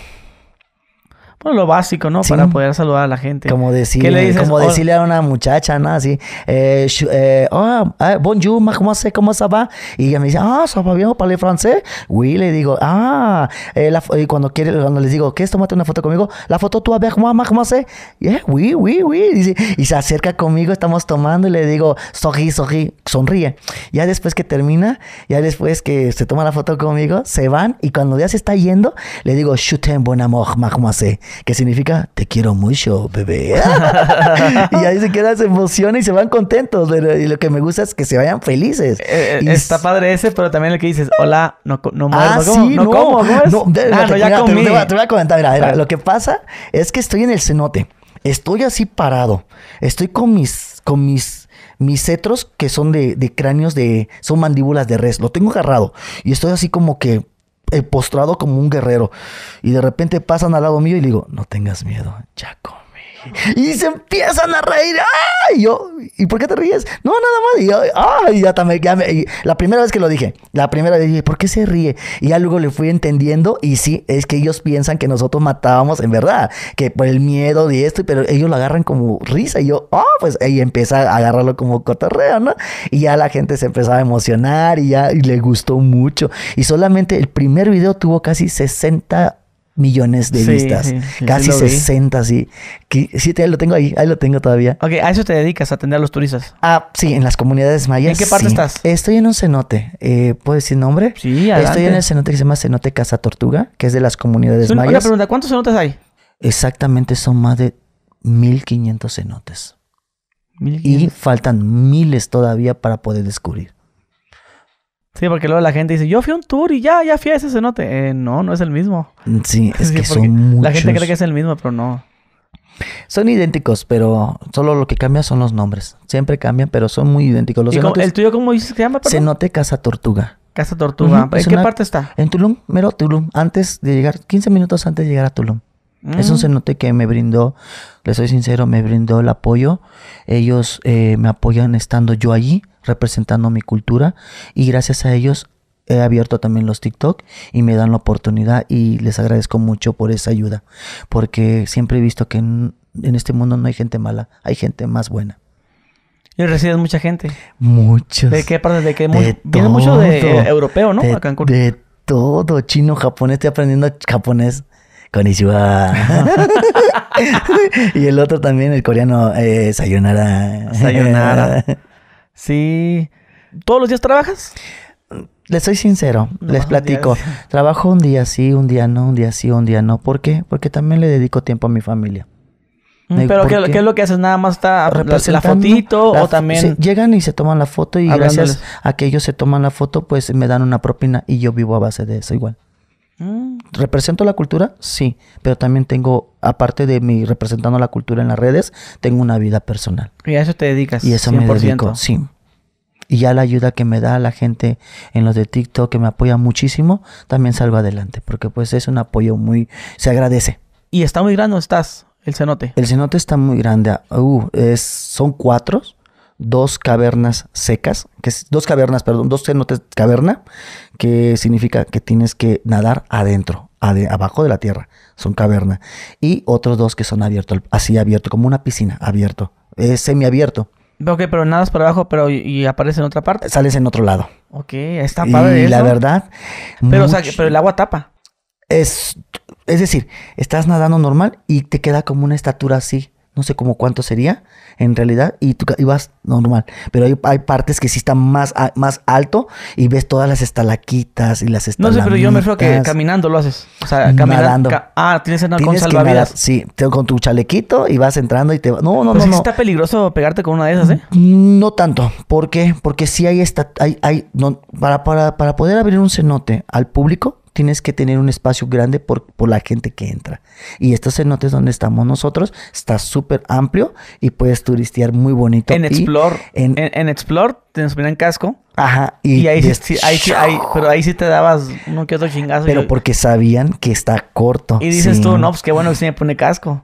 Pues, lo básico, ¿no? Para poder saludar a la gente. Como, decir, como decirle a una muchacha, ¿no? Así, eh, eh, eh bonjour, ¿cómo se, cómo se va? Y ella me dice, ah, ça va bien, parle francés. Oui, le digo, ah, eh, y cuando, quiere, cuando les digo, es? tomarte una foto conmigo? La foto tú a ver, ¿cómo, se? oui, oui, oui. y se acerca conmigo, estamos tomando y le digo, Sorry. Sorry. sonríe. Ya después que termina, ya después que se toma la foto conmigo, se van y cuando ya se está yendo, le digo, chutem, bon amour, ¿cómo se? que significa te quiero mucho, bebé. [laughs] y ahí se quedan, se emocionan y se van contentos. Y lo que me gusta es que se vayan felices. Eh, eh, está padre ese, pero también el que dices, hola, no, no Ah, Sí, no, no, como, ah, no ya comí. Te, voy a comentar, mira, lo que pasa es que estoy en el cenote. Estoy así parado. Estoy con mis, con mis mis cetros que son de, de, cráneos de, son mandíbulas de res, lo tengo agarrado y estoy así como que eh, postrado como un guerrero. Y de repente pasan al lado mío y le digo, no tengas miedo, Chaco y se empiezan a reír. Y yo, ¿y por qué te ríes? No, nada más. Y yo, ay, ya también, ya la primera vez que lo dije, la primera vez dije, ¿por qué se ríe? Y algo luego le fui entendiendo. Y sí, es que ellos piensan que nosotros matábamos en verdad, que por el miedo de esto, pero ellos lo agarran como risa. Y yo, ¡ah! Pues ahí empieza a agarrarlo como cotorreo, ¿no? Y ya la gente se empezaba a emocionar y ya le gustó mucho. Y solamente el primer video tuvo casi 60 millones de vistas. casi 60, sí. lo tengo ahí, ahí lo tengo todavía. Ok, a eso te dedicas, a atender a los turistas. Ah, sí, en las comunidades mayas. ¿En qué parte estás? Estoy en un cenote. Eh, ¿Puedo decir nombre? Sí, adelante. Estoy en el cenote que se llama Cenote Casa Tortuga, que es de las comunidades mayas. Una pregunta, ¿cuántos cenotes hay? Exactamente, son más de 1500 cenotes. Y faltan miles todavía para poder descubrir. Sí, porque luego la gente dice, yo fui a un tour y ya, ya fui a ese cenote. Eh, no, no es el mismo. Mm, [laughs] sí, es que son muchos. La gente cree que es el mismo, pero no. Son idénticos, pero solo lo que cambia son los nombres. Siempre cambian, pero son muy idénticos. Los ¿Y ¿El tuyo cómo dices que se llama? Cenote Casa Tortuga. Casa Tortuga. ¿En qué parte está? En Tulum, mero Tulum. Antes de llegar, 15 minutos antes de llegar a Tulum. Es un mm. cenote que me brindó, le soy sincero, me brindó el apoyo. Ellos eh, me apoyan estando yo allí representando mi cultura y gracias a ellos he abierto también los TikTok y me dan la oportunidad y les agradezco mucho por esa ayuda, porque siempre he visto que en, este mundo no hay gente mala, hay gente más buena. Y recibes mucha gente. Muchos. ¿De qué parte? ¿De qué? mucho de europeo, ¿no? De, todo. Chino, japonés. Estoy aprendiendo japonés. Konnichiwa. [laughs] [laughs] y el otro también, el coreano. Eh, sayonara. Sayonara. [laughs] Sí. ¿Todos los días trabajas? Les soy sincero, les platico. Trabajo un día sí, un día no, un día sí, un día no. ¿Por qué? Porque también le dedico tiempo a mi familia. Mm, pero ¿qué, es lo que haces? Nada más está la, la fotito o también... llegan y se toman la foto y gracias a que ellos se toman la foto, pues me dan una propina y yo vivo a base de eso igual. Mm. ¿Represento la cultura? Sí, pero también tengo, aparte de mi representando la cultura en las redes, tengo una vida personal. ¿Y a eso te dedicas? Y eso me dedico, sí y ya la ayuda que me da la gente en los de TikTok que me apoya muchísimo, también salgo adelante, porque pues es un apoyo muy, se agradece. ¿Y está muy grande o estás el cenote? El cenote está muy grande, ah, uh, es, son cuatro, dos cavernas secas, que dos cavernas, perdón, dos cenotes caverna, que significa que tienes que nadar adentro, abajo de la tierra, son caverna, y otros dos que son abiertos, así abierto, como una piscina, abierto, es eh, semiabierto. Ok, pero nadas por abajo, pero y, apareces aparece en otra parte. Sales en otro lado. Ok, está padre. Y la verdad. Pero, pero el agua tapa. Es, es decir, estás nadando normal y te queda como una estatura así no sé cómo cuánto sería en realidad, y tú vas normal. Pero hay, partes que sí están más, más alto y ves todas las estalaquitas y las estalamitas. No sé, pero yo me refiero que caminando lo haces. O sea, caminando. ah, tienes, tienes con salvavidas. sí, con tu chalequito y vas entrando y te vas. No, no, no. está peligroso pegarte con una de esas, ¿eh? Mm, no tanto. Porque, Porque sí hay... Esta, hay, hay para, para poder abrir un cenote al público tienes que tener un espacio grande por, por la gente que entra. Y estos cenotes donde estamos nosotros está súper amplio y puedes turistear muy bonito. En Explore. En, Explore te nos ponían casco. Ajá. Y, ahí, sí, pero ahí sí te dabas uno que otro chingazo. Pero porque sabían que está corto. Y dices tú, no, pues qué bueno que se me pone casco.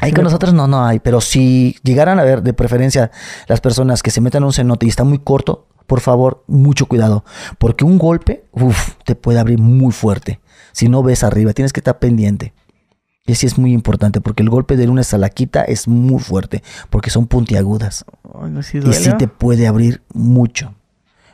Ahí con nosotros no, no hay, pero si llegaran a ver de preferencia las personas que se metan a un cenote y está muy corto, por favor, mucho cuidado, porque un golpe uf, te puede abrir muy fuerte. Si no ves arriba, tienes que estar pendiente. Y así es muy importante, porque el golpe de una estalaquita es muy fuerte, porque son puntiagudas. y sí te puede abrir mucho.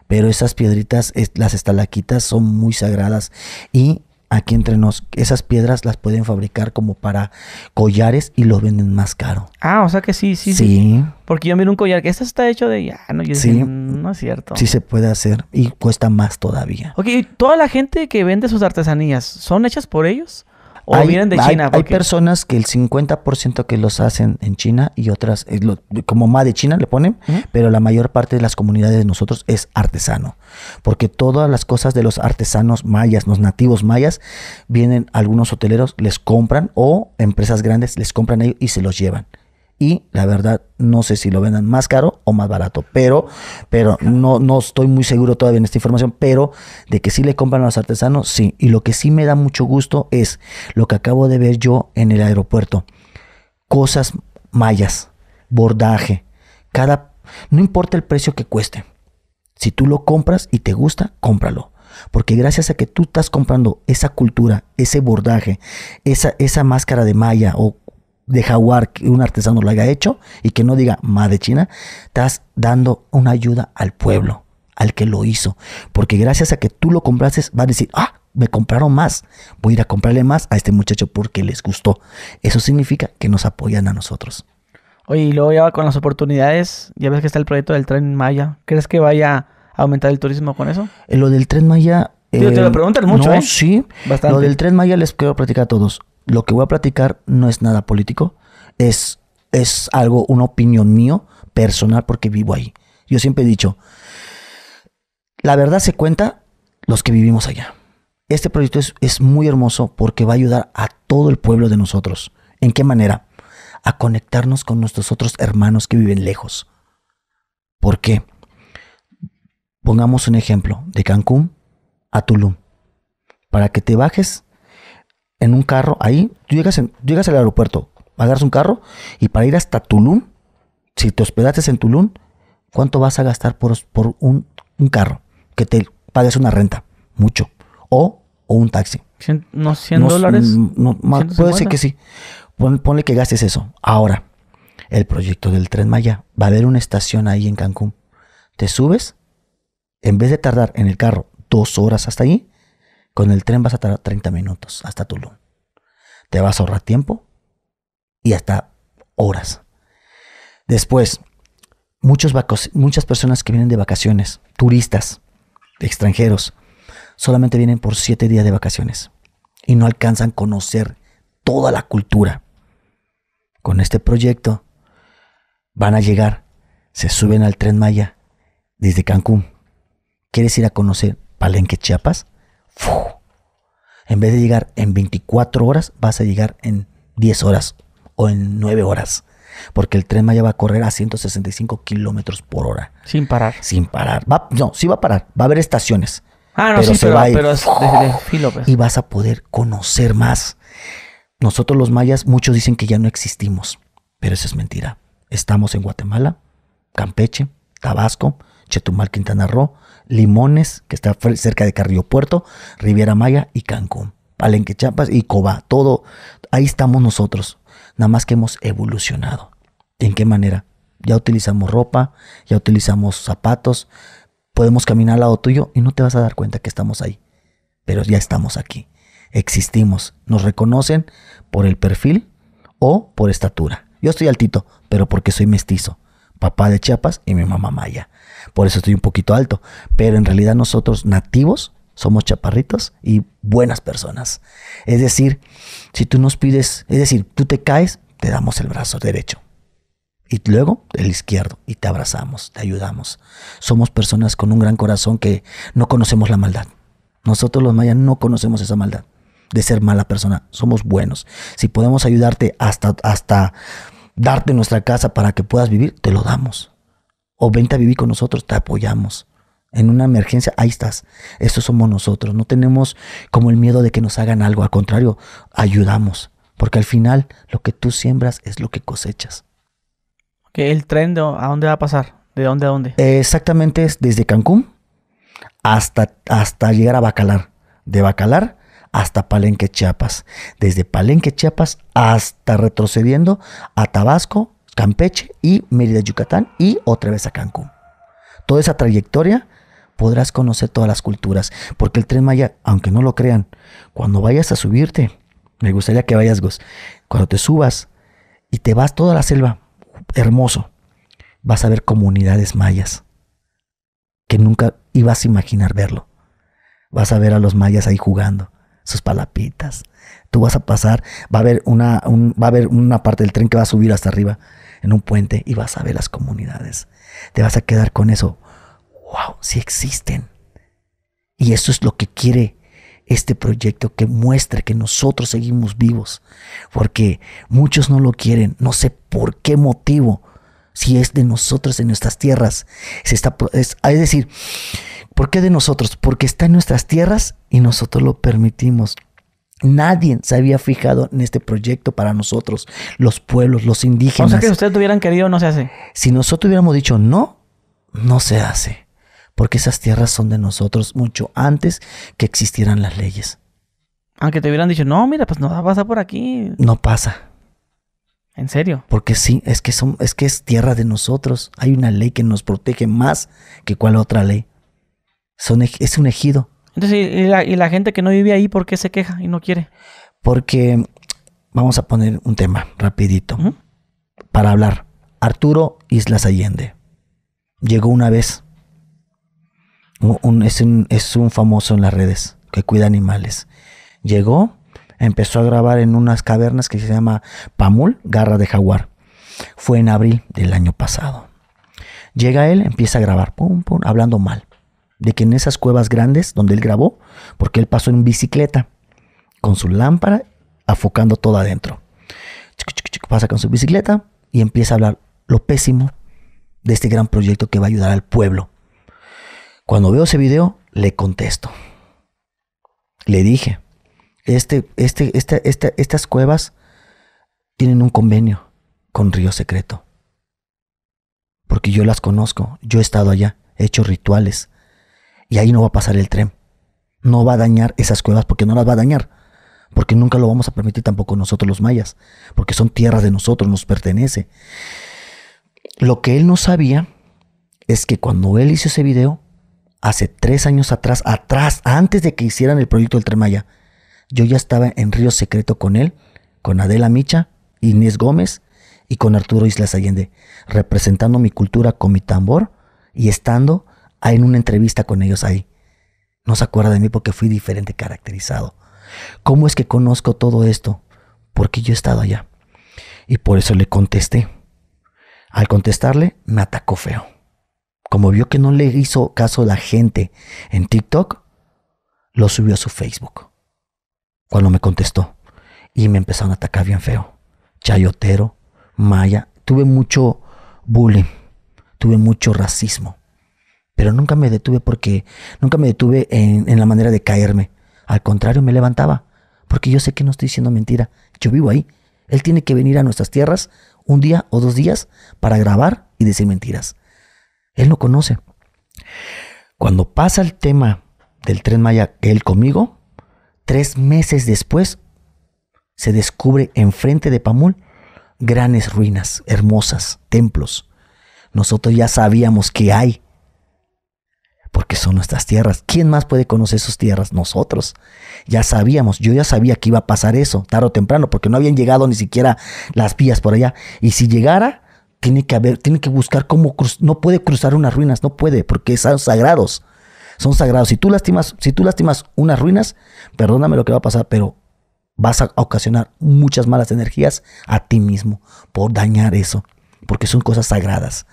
Pero esas piedritas, las estalaquitas, son muy sagradas y aquí entre nos, esas piedras las pueden fabricar como para collares y los venden más caro. Ah, o sea que sí, sí, sí. Porque yo miro un collar que este está hecho de ya, no, mm, no es cierto. Sí se puede hacer y cuesta más todavía. Ok, ¿y toda la gente que vende sus artesanías son hechas por ellos? O hay, vienen de China. personas que el 50% que los hacen en China y otras, eh, como más de China le ponen, pero la mayor parte de las comunidades de nosotros es artesano. Porque todas las cosas de los artesanos mayas, los nativos mayas, vienen algunos hoteleros, les compran o empresas grandes les compran ellos y se los llevan y la verdad no sé si lo vendan más caro o más barato, pero, pero no, no estoy muy seguro todavía en esta información, pero de que sí le compran a los artesanos, sí. Y lo que sí me da mucho gusto es lo que acabo de ver yo en el aeropuerto. Cosas mayas, bordaje, cada, no importa el precio que cueste. Si tú lo compras y te gusta, cómpralo. Porque gracias a que tú estás comprando esa cultura, ese bordaje, esa, esa máscara de malla o de jaguar que un artesano lo haya hecho y que no diga más de China, estás dando una ayuda al pueblo, al que lo hizo. Porque gracias a que tú lo comprases va a decir, ah, me compraron más, voy a ir a comprarle más a este muchacho porque les gustó. Eso significa que nos apoyan a nosotros. Oye, y luego ya con las oportunidades, ya ves que está el proyecto del tren Maya. ¿Crees que vaya a aumentar el turismo con eso? Eh, lo del tren Maya... te lo eh, preguntan mucho, ¿eh? Sí. Lo del tren Maya les quiero platicar a todos lo que voy a platicar no es nada político, es, es algo, una opinión mío, personal, porque vivo ahí. Yo siempre he dicho, la verdad se cuenta los que vivimos allá. Este proyecto es, es muy hermoso porque va a ayudar a todo el pueblo de nosotros. ¿En qué manera? A conectarnos con nuestros otros hermanos que viven lejos. ¿Por qué? Pongamos un ejemplo de Cancún a Tulum. Para que te bajes en un carro, ahí, tú llegas, llegas al aeropuerto, agarras un carro y para ir hasta Tulum, si te hospedaste en Tulum, ¿cuánto vas a gastar por, por un, carro? Que te pagues una renta, mucho. O, un taxi. ¿100, ¿No 100 dólares? Mm, puede ser que sí. ponle que gastes eso. Ahora, el proyecto del Tren Maya. Va a haber una estación ahí en Cancún. Te subes, en vez de tardar en el carro dos horas hasta ahí, con el tren vas a tardar 30 minutos hasta Tulum. Te vas a ahorrar tiempo y hasta horas. Después, muchos muchas personas que vienen de vacaciones, turistas, extranjeros, solamente vienen por 7 días de vacaciones y no alcanzan a conocer toda la cultura. Con este proyecto van a llegar, se suben al tren Maya desde Cancún. ¿Quieres ir a conocer Palenque, Chiapas? En vez de llegar en 24 horas, vas a llegar en 10 horas o en 9 horas. Porque el tren Maya va a correr a 165 kilómetros por hora. Sin parar. Sin parar. no, sí va a parar. Va a haber estaciones. Ah, no, pero se va pues. Y vas a poder conocer más. Nosotros los mayas, muchos dicen que ya no existimos. Pero eso es mentira. Estamos en Guatemala, Campeche, Tabasco, Chetumal, Quintana Roo, Limones, que está cerca de Carrillo Puerto Riviera Maya y Cancún. Palenque Chiapas y Cobá, todo, ahí estamos nosotros, nada más que hemos evolucionado. ¿En qué manera? Ya utilizamos ropa, ya utilizamos zapatos, podemos caminar al lado tuyo y no te vas a dar cuenta que estamos ahí, pero ya estamos aquí, existimos, nos reconocen por el perfil o por estatura. Yo estoy altito, pero porque soy mestizo, papá de Chiapas y mi mamá Maya. Por eso estoy un poquito alto. Pero en realidad nosotros nativos somos chaparritos y buenas personas. Es decir, si tú nos pides, es decir, tú te caes, te damos el brazo derecho. Y luego el izquierdo y te abrazamos, te ayudamos. Somos personas con un gran corazón que no conocemos la maldad. Nosotros los mayas no conocemos esa maldad de ser mala persona. Somos buenos. Si podemos ayudarte hasta, hasta darte nuestra casa para que puedas vivir, te lo damos o vente a vivir con nosotros, te apoyamos. En una emergencia, ahí estás. Estos somos nosotros. No tenemos como el miedo de que nos hagan algo. Al contrario, ayudamos. Porque al final, lo que tú siembras es lo que cosechas. ¿El tren a dónde va a pasar? ¿De dónde a dónde? exactamente es desde Cancún hasta, hasta llegar a Bacalar. De Bacalar hasta Palenque, Chiapas. Desde Palenque, Chiapas hasta retrocediendo a Tabasco, Campeche y Mérida, Yucatán y otra vez a Cancún. Toda esa trayectoria podrás conocer todas las culturas, porque el tren Maya, aunque no lo crean, cuando vayas a subirte, me gustaría que vayas, vos, cuando te subas y te vas toda la selva, hermoso, vas a ver comunidades mayas que nunca ibas a imaginar verlo. Vas a ver a los mayas ahí jugando, sus palapitas. Tú vas a pasar, va a haber una, va a haber una parte del tren que va a subir hasta arriba en un puente y vas a ver las comunidades. Te vas a quedar con eso. ¡Wow! si existen. Y eso es lo que quiere este proyecto, que muestre que nosotros seguimos vivos. Porque muchos no lo quieren, no sé por qué motivo. Si es de nosotros, en nuestras tierras. Se está, es, es decir, ¿por qué de nosotros? Porque está en nuestras tierras y nosotros lo permitimos. Nadie se había fijado en este proyecto para nosotros, los pueblos, los indígenas. O sea que si ustedes hubieran querido, no se hace. Si nosotros hubiéramos dicho no, no se hace. Porque esas tierras son de nosotros mucho antes que existieran las leyes. Aunque te hubieran dicho, no, mira, pues no pasa por aquí. No pasa. ¿En serio? Porque sí, es que, son, es que es tierra de nosotros. Hay una ley que nos protege más que cual otra ley. Son, es un ejido. Entonces, ¿y la, gente que no vive ahí, por qué se queja y no quiere? Porque vamos a poner un tema rapidito para hablar. Arturo Islas Allende llegó una vez. es, un, es un famoso en las redes que cuida animales. Llegó, empezó a grabar en unas cavernas que se llama Pamul, Garra de Jaguar. Fue en abril del año pasado. Llega él, empieza a grabar, pum, pum, hablando mal de que en esas cuevas grandes donde él grabó, porque él pasó en bicicleta con su lámpara afocando todo adentro. pasa con su bicicleta y empieza a hablar lo pésimo de este gran proyecto que va a ayudar al pueblo. Cuando veo ese video, le contesto. Le dije, este, este, estas cuevas tienen un convenio con Río Secreto. Porque yo las conozco, yo he estado allá, he hecho rituales, y ahí no va a pasar el tren. No va a dañar esas cuevas porque no las va a dañar. Porque nunca lo vamos a permitir tampoco nosotros los mayas. Porque son tierras de nosotros, nos pertenece. Lo que él no sabía es que cuando él hizo ese video, hace tres años atrás, atrás, antes de que hicieran el proyecto del Tremaya, yo ya estaba en Río Secreto con él, con Adela Micha, Inés Gómez y con Arturo Islas Allende, representando mi cultura con mi tambor y estando Ah, en una entrevista con ellos ahí. No se acuerda de mí porque fui diferente caracterizado. ¿Cómo es que conozco todo esto? Porque yo he estado allá. Y por eso le contesté. Al contestarle, me atacó feo. Como vio que no le hizo caso la gente en TikTok, lo subió a su Facebook. Cuando me contestó. Y me empezaron a atacar bien feo. Chayotero, Maya. Tuve mucho bullying. Tuve mucho racismo. Pero nunca me detuve porque nunca me detuve en, la manera de caerme. Al contrario, me levantaba. Porque yo sé que no estoy diciendo mentira. Yo vivo ahí. Él tiene que venir a nuestras tierras un día o dos días para grabar y decir mentiras. Él no conoce. Cuando pasa el tema del tren Maya, él conmigo, tres meses después se descubre enfrente de Pamul grandes ruinas, hermosas, templos. Nosotros ya sabíamos que hay, porque son nuestras tierras. ¿Quién más puede conocer sus tierras? Nosotros. Ya sabíamos, yo ya sabía que iba a pasar eso, tarde o temprano, porque no habían llegado ni siquiera las vías por allá. Y si llegara, tiene que haber, tiene que buscar cómo cruzar. no puede cruzar unas ruinas, no puede, porque son sagrados. Son sagrados. Si tú lastimas, si tú lastimas unas ruinas, perdóname lo que va a pasar, pero vas a ocasionar muchas malas energías a ti mismo por dañar eso, porque son cosas sagradas.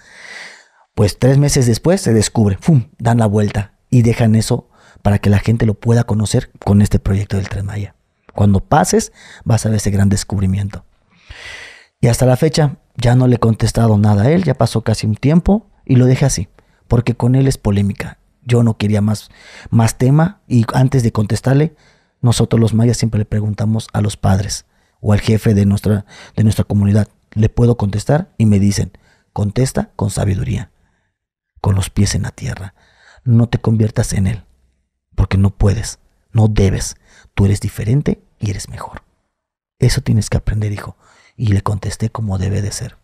Pues tres meses después se descubre, ¡fum! Dan la vuelta y dejan eso para que la gente lo pueda conocer con este proyecto del Tren Maya. Cuando pases vas a ver ese gran descubrimiento. Y hasta la fecha ya no le he contestado nada a él, ya pasó casi un tiempo y lo dejé así, porque con él es polémica. Yo no quería más, más tema y antes de contestarle, nosotros los mayas siempre le preguntamos a los padres o al jefe de nuestra, de nuestra comunidad, ¿le puedo contestar? Y me dicen, contesta con sabiduría con los pies en la tierra. No te conviertas en Él, porque no puedes, no debes. Tú eres diferente y eres mejor. Eso tienes que aprender, hijo. Y le contesté como debe de ser,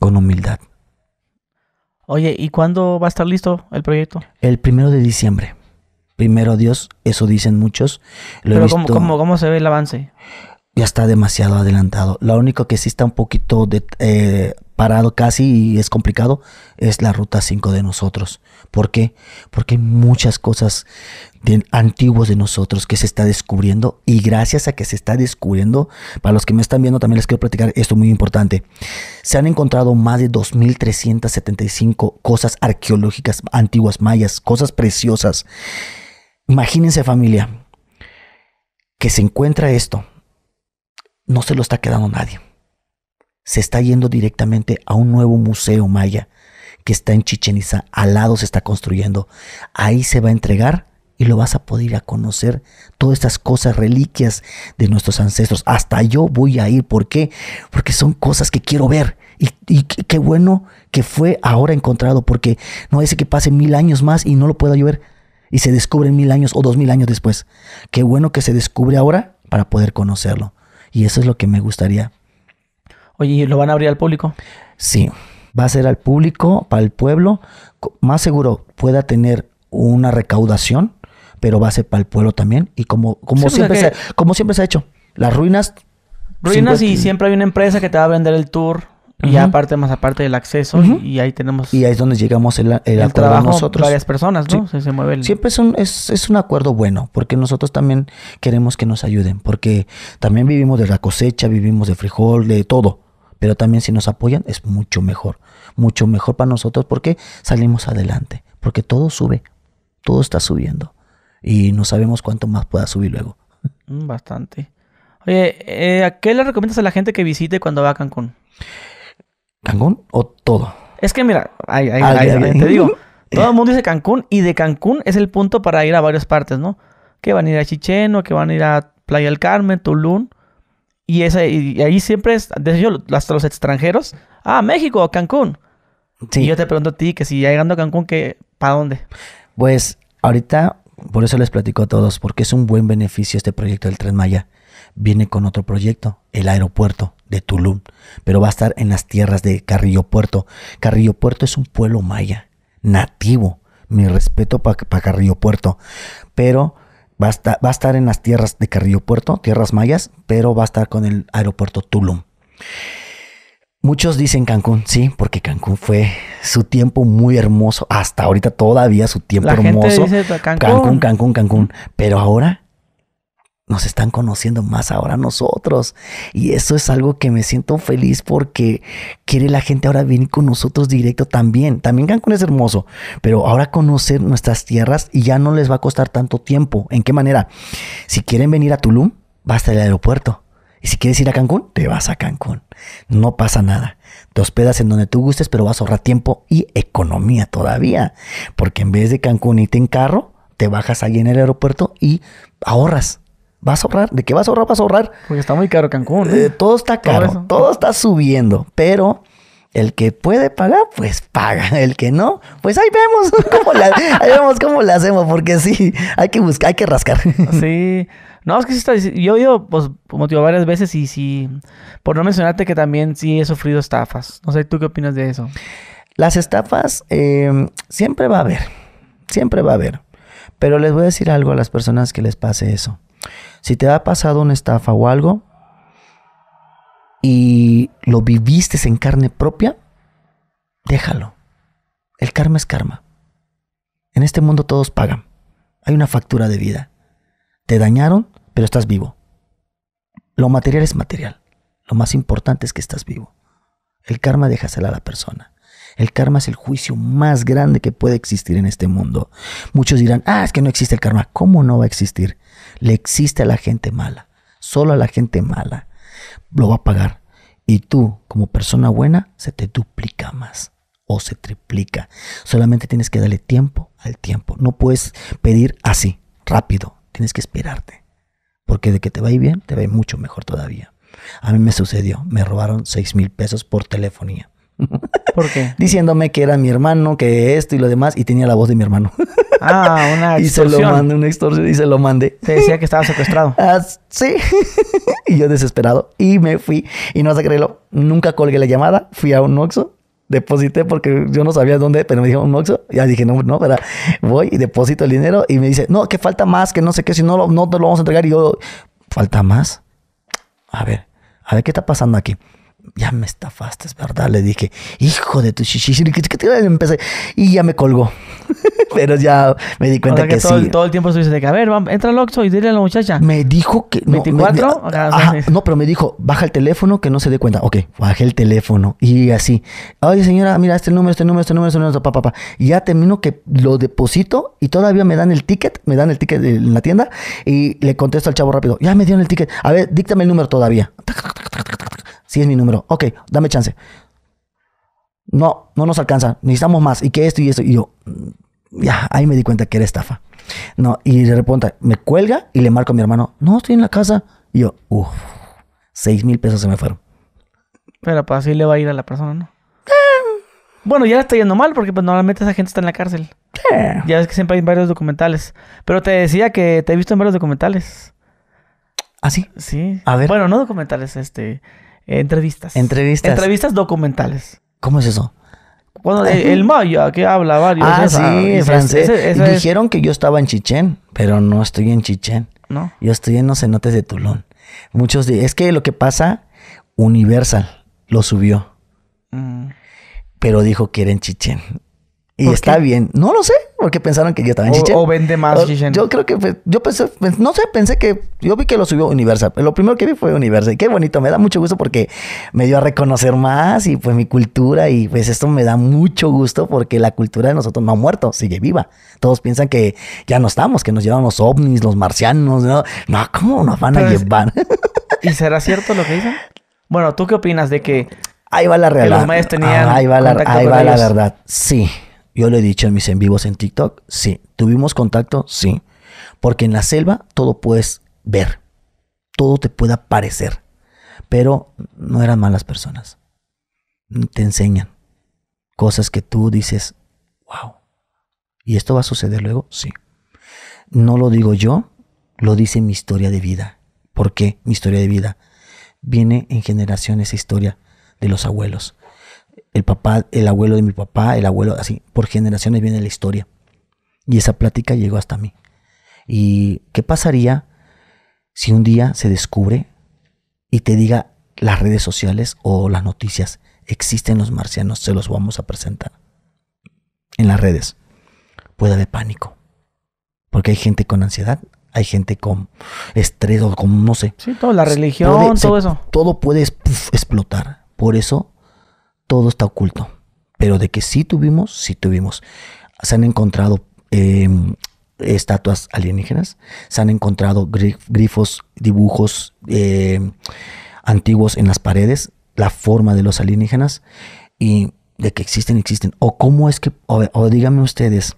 con humildad. Oye, ¿y cuándo va a estar listo el proyecto? El primero de diciembre. Primero Dios, eso dicen muchos. Pero ¿cómo, cómo se ve el avance? ya está demasiado adelantado. Lo único que sí está un poquito de, eh, parado casi y es complicado es la ruta 5 de nosotros. ¿Por qué? Porque hay muchas cosas de, antiguos de nosotros que se está descubriendo y gracias a que se está descubriendo, para los que me están viendo también les quiero platicar esto muy importante. Se han encontrado más de 2.375 cosas arqueológicas antiguas mayas, cosas preciosas. Imagínense familia que se encuentra esto no se lo está quedando nadie. Se está yendo directamente a un nuevo museo maya que está en Chichen Itza, al lado se está construyendo. Ahí se va a entregar y lo vas a poder ir a conocer todas estas cosas, reliquias de nuestros ancestros. Hasta yo voy a ir, ¿por qué? Porque son cosas que quiero ver. Y, qué bueno que fue ahora encontrado, porque no es que pase mil años más y no lo pueda yo ver. Y se descubre mil años o dos mil años después. Qué bueno que se descubre ahora para poder conocerlo. Y eso es lo que me gustaría. Oye, ¿lo van a abrir al público? Sí, va a ser al público, para el pueblo. Más seguro pueda tener una recaudación, pero va a ser para el pueblo también. Y como, como, siempre, se, como siempre se ha hecho, las ruinas... Ruinas y siempre hay una empresa que te va a vender el tour y aparte, más aparte del acceso, y ahí tenemos... Y ahí es donde llegamos el, trabajo nosotros. varias personas, ¿no? Se, mueve Siempre es un, es, es, un acuerdo bueno, porque nosotros también queremos que nos ayuden, porque también vivimos de la cosecha, vivimos de frijol, de todo. Pero también si nos apoyan es mucho mejor, mucho mejor para nosotros porque salimos adelante, porque todo sube, todo está subiendo y no sabemos cuánto más pueda subir luego. Mm, bastante. Oye, eh, ¿a qué le recomiendas a la gente que visite cuando va a Cancún? ¿Cancún o todo? Es que mira, ahí, ah, te digo, [laughs] todo el mundo dice Cancún y de Cancún es el punto para ir a varias partes, ¿no? Que van a ir a Chicheno, que van a ir a Playa del Carmen, Tulum. Y, ahí siempre es, desde yo, hasta los extranjeros, ah, México, Cancún. Y yo te pregunto a ti que si ya llegando a Cancún, que, ¿para dónde? Pues ahorita, por eso les platico a todos, porque es un buen beneficio este proyecto del Tren Maya viene con otro proyecto, el aeropuerto de Tulum, pero va a estar en las tierras de Carrillo Puerto. Carrillo Puerto es un pueblo maya, nativo, mi respeto para Carrillo Puerto, pero va a, estar, va a estar en las tierras de Carrillo Puerto, tierras mayas, pero va a estar con el aeropuerto Tulum. Muchos dicen Cancún, sí, porque Cancún fue su tiempo muy hermoso. Hasta ahorita todavía su tiempo hermoso. Pues, Cancún, Cancún, Cancún. Pero ahora nos están conociendo más ahora nosotros. Y eso es algo que me siento feliz porque quiere la gente ahora venir con nosotros directo también. También Cancún es hermoso, pero ahora conocer nuestras tierras y ya no les va a costar tanto tiempo. ¿En qué manera? Si quieren venir a Tulum, vas al aeropuerto. Y si quieres ir a Cancún, te vas a Cancún. No pasa nada. Te hospedas en donde tú gustes, pero vas a ahorrar tiempo y economía todavía. Porque en vez de Cancún irte en carro, te bajas ahí en el aeropuerto y ahorras. Vas a ahorrar, de qué vas a ahorrar, vas a ahorrar. Porque está muy caro Cancún. Eh, todo está caro, todo, está subiendo, pero el que puede pagar, pues paga. El que no, pues ahí vemos [laughs] cómo la, vemos cómo hacemos, porque sí, hay que buscar, hay que rascar. [laughs] Sí. No, es que sí está, yo he pues, motivo varias veces y sí, por no mencionarte que también sí he sufrido estafas. No sé, ¿tú qué opinas de eso? Las estafas em, siempre va a haber, siempre va a haber. Pero les voy a decir algo a las personas que les pase eso. Si te ha pasado una estafa o algo y lo viviste en carne propia, déjalo. El karma es karma. En este mundo todos pagan. Hay una factura de vida. Te dañaron, pero estás vivo. Lo material es material. Lo más importante es que estás vivo. El karma déjasela a la persona. El karma es el juicio más grande que puede existir en este mundo. Muchos dirán, ah, es que no existe el karma. ¿Cómo no va a existir? le existe a la gente mala. Solo a la gente mala lo va a pagar. Y tú, como persona buena, se te duplica más o se triplica. Solamente tienes que darle tiempo al tiempo. No puedes pedir así, rápido. Tienes que esperarte. Porque de que te va a ir bien, te va a ir mucho mejor todavía. A mí me sucedió, me robaron 6 mil pesos por telefonía. [laughs] ¿Por qué? Diciéndome que era mi hermano, que esto y lo demás, y tenía la voz de mi hermano. Ah, una extorsión. [laughs] Y se lo mandé, un extorsión, y se lo mandé. Te decía que estaba secuestrado. [laughs] Ah, sí. y yo desesperado. Y me fui. Y no vas a creerlo, nunca colgué la llamada. Fui a un noxo deposité porque yo no sabía dónde, pero me dijeron un Y Ya dije, no, no, pero voy y deposito el dinero. Y me dice, no, que falta más, que no sé qué, si no, no te lo vamos a entregar. Y yo, ¿falta más? A ver, a ver qué está pasando aquí ya me estafaste, es ¿verdad? Le dije, hijo de tu empecé y ya me colgó. [laughs] Pero ya me di cuenta que, todo, sí. todo el tiempo estuviste de que, a ver, entra al Oxxo y dile a la muchacha. Me dijo que... No, 24? Ah, no, pero me dijo, baja el teléfono que no se dé cuenta. Ok, bajé el teléfono y así. Oye, señora, mira, este número, este número, este número, este número, papá, papá. ya termino que lo deposito y todavía me dan el ticket, me dan el ticket en la tienda y le contesto al chavo rápido, ya me dieron el ticket. A ver, díctame el número todavía. Sí es mi número. Ok, dame chance. No, no nos alcanza. Necesitamos más. Y que esto y esto. Y yo, mm, ya, ahí me di cuenta que era estafa. No, y de repente me cuelga y le marco a mi hermano, no, estoy en la casa. Y yo, uff, seis mil pesos se me fueron. Pero pues así le va a ir a la persona, ¿no? Eh. Bueno, ya la está yendo mal porque pues, normalmente esa gente está en la cárcel. Eh. Ya es que siempre hay varios documentales. Pero te decía que te he visto en varios documentales. ¿Ah, sí? Sí. A ver. Bueno, no documentales, este. Entrevistas. Entrevistas. Entrevistas documentales. ¿Cómo es eso? Bueno, el, maya que habla varios. Ah, sí, ah, francés. Dijeron que yo estaba en Chichén, pero no estoy en Chichén. No. Yo estoy en los cenotes de Tulón. Muchos es que lo que pasa, Universal lo subió. Mm. Pero dijo que era en Chichén. Y está bien. No lo sé, porque pensaron que yo también O, vende más Yo creo que yo pensé, no sé, pensé que yo vi que lo subió Universal. Lo primero que vi fue Universal. Y qué bonito, me da mucho gusto porque me dio a reconocer más y fue mi cultura y pues esto me da mucho gusto porque la cultura de nosotros no ha muerto, sigue viva. Todos piensan que ya no estamos, que nos llevan los ovnis, los marcianos, no, no ¿cómo nos van a llevar? ¿Y será cierto lo que dicen? Bueno, ¿tú qué opinas de que Ahí va la realidad. Los tenían ahí va la, ahí va la verdad. Sí. Yo lo he dicho en mis en vivos en TikTok, sí. ¿Tuvimos contacto? Sí. Porque en la selva todo puedes ver, todo te puede parecer, pero no eran malas personas. Te enseñan cosas que tú dices, wow. ¿Y esto va a suceder luego? Sí. No lo digo yo, lo dice mi historia de vida. ¿Por qué mi historia de vida? Viene en generación esa historia de los abuelos, el papá, el abuelo de mi papá, el abuelo, así, por generaciones viene la historia. Y esa plática llegó hasta mí. ¿Y qué pasaría si un día se descubre y te diga las redes sociales o las noticias? Existen los marcianos, se los vamos a presentar. En las redes puede haber pánico. Porque hay gente con ansiedad, hay gente con estrés o con no sé. Sí, toda la religión, todo eso. Todo puede explotar. Por eso todo está oculto. Pero de que sí tuvimos, sí tuvimos. Se han encontrado em, estatuas alienígenas, se han encontrado grifos, dibujos em, antiguos en las paredes, la forma de los alienígenas y de que existen, existen. O cómo es que, o, díganme ustedes,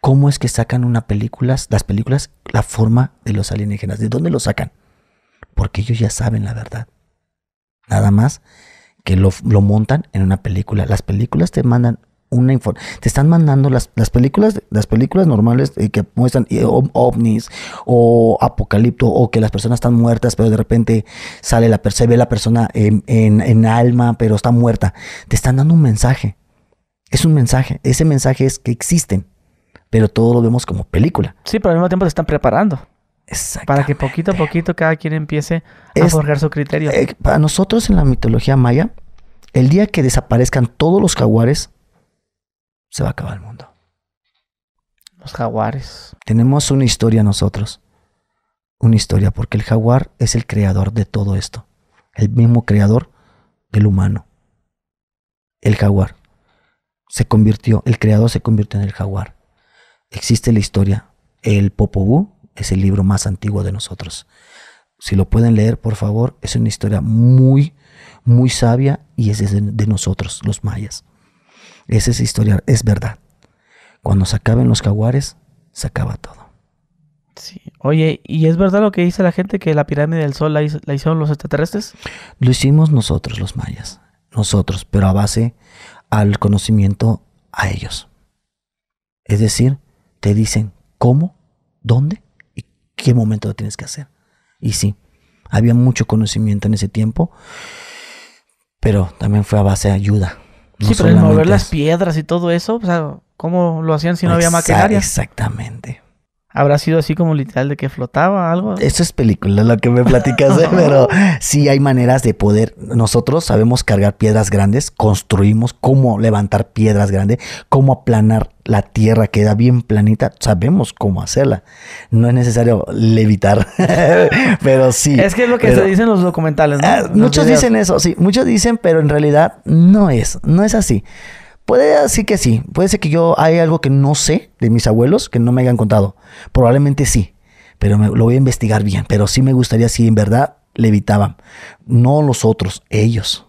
cómo es que sacan una película, las películas, la forma de los alienígenas, de dónde lo sacan. Porque ellos ya saben la verdad. Nada más que lo, montan en una película. Las películas te mandan una información. Te están mandando las, las, películas, las películas normales que muestran ovnis o apocalipto o que las personas están muertas, pero de repente sale la se ve la persona en, en, alma, pero está muerta. Te están dando un mensaje. Es un mensaje. Ese mensaje es que existen, pero todo lo vemos como película. Sí, pero al mismo tiempo te están preparando. Para que poquito a poquito cada quien empiece a forjar su criterio. Eh, para nosotros en la mitología maya, el día que desaparezcan todos los jaguares, se va a acabar el mundo. Los jaguares. Tenemos una historia nosotros. Una historia, porque el jaguar es el creador de todo esto. El mismo creador del humano. El jaguar. Se convirtió, el creador se convirtió en el jaguar. Existe la historia. El popobú es el libro más antiguo de nosotros. Si lo pueden leer, por favor, es una historia muy, muy sabia y es de, nosotros, los mayas. Esa es historia, es verdad. Cuando se acaben los jaguares, se acaba todo. Sí. Oye, ¿y es verdad lo que dice la gente que la pirámide del sol la, hizo, la hicieron los extraterrestres? Lo hicimos nosotros, los mayas. Nosotros, pero a base al conocimiento a ellos. Es decir, te dicen cómo, dónde qué momento lo tienes que hacer. Y sí, había mucho conocimiento en ese tiempo, pero también fue a base de ayuda. sí, pero mover las piedras y todo eso, o sea, ¿cómo lo hacían si no había maquinaria? Exactamente. ¿Habrá sido así como literal de que flotaba algo? Eso es película, lo que me platicas, ¿eh? [laughs] pero sí hay maneras de poder. Nosotros sabemos cargar piedras grandes, construimos cómo levantar piedras grandes, cómo aplanar la tierra, queda bien planita, sabemos cómo hacerla. No es necesario levitar, [laughs] pero sí. Es que es lo que se se dicen los documentales, ¿no? Ah, muchos dicen eso, sí, muchos dicen, pero en realidad no es, no es así. Puede ser que sí. Puede ser que yo hay algo que no sé de mis abuelos que no me hayan contado. Probablemente sí. Pero lo voy a investigar bien. Pero sí me gustaría si en verdad levitaban. No los otros, ellos.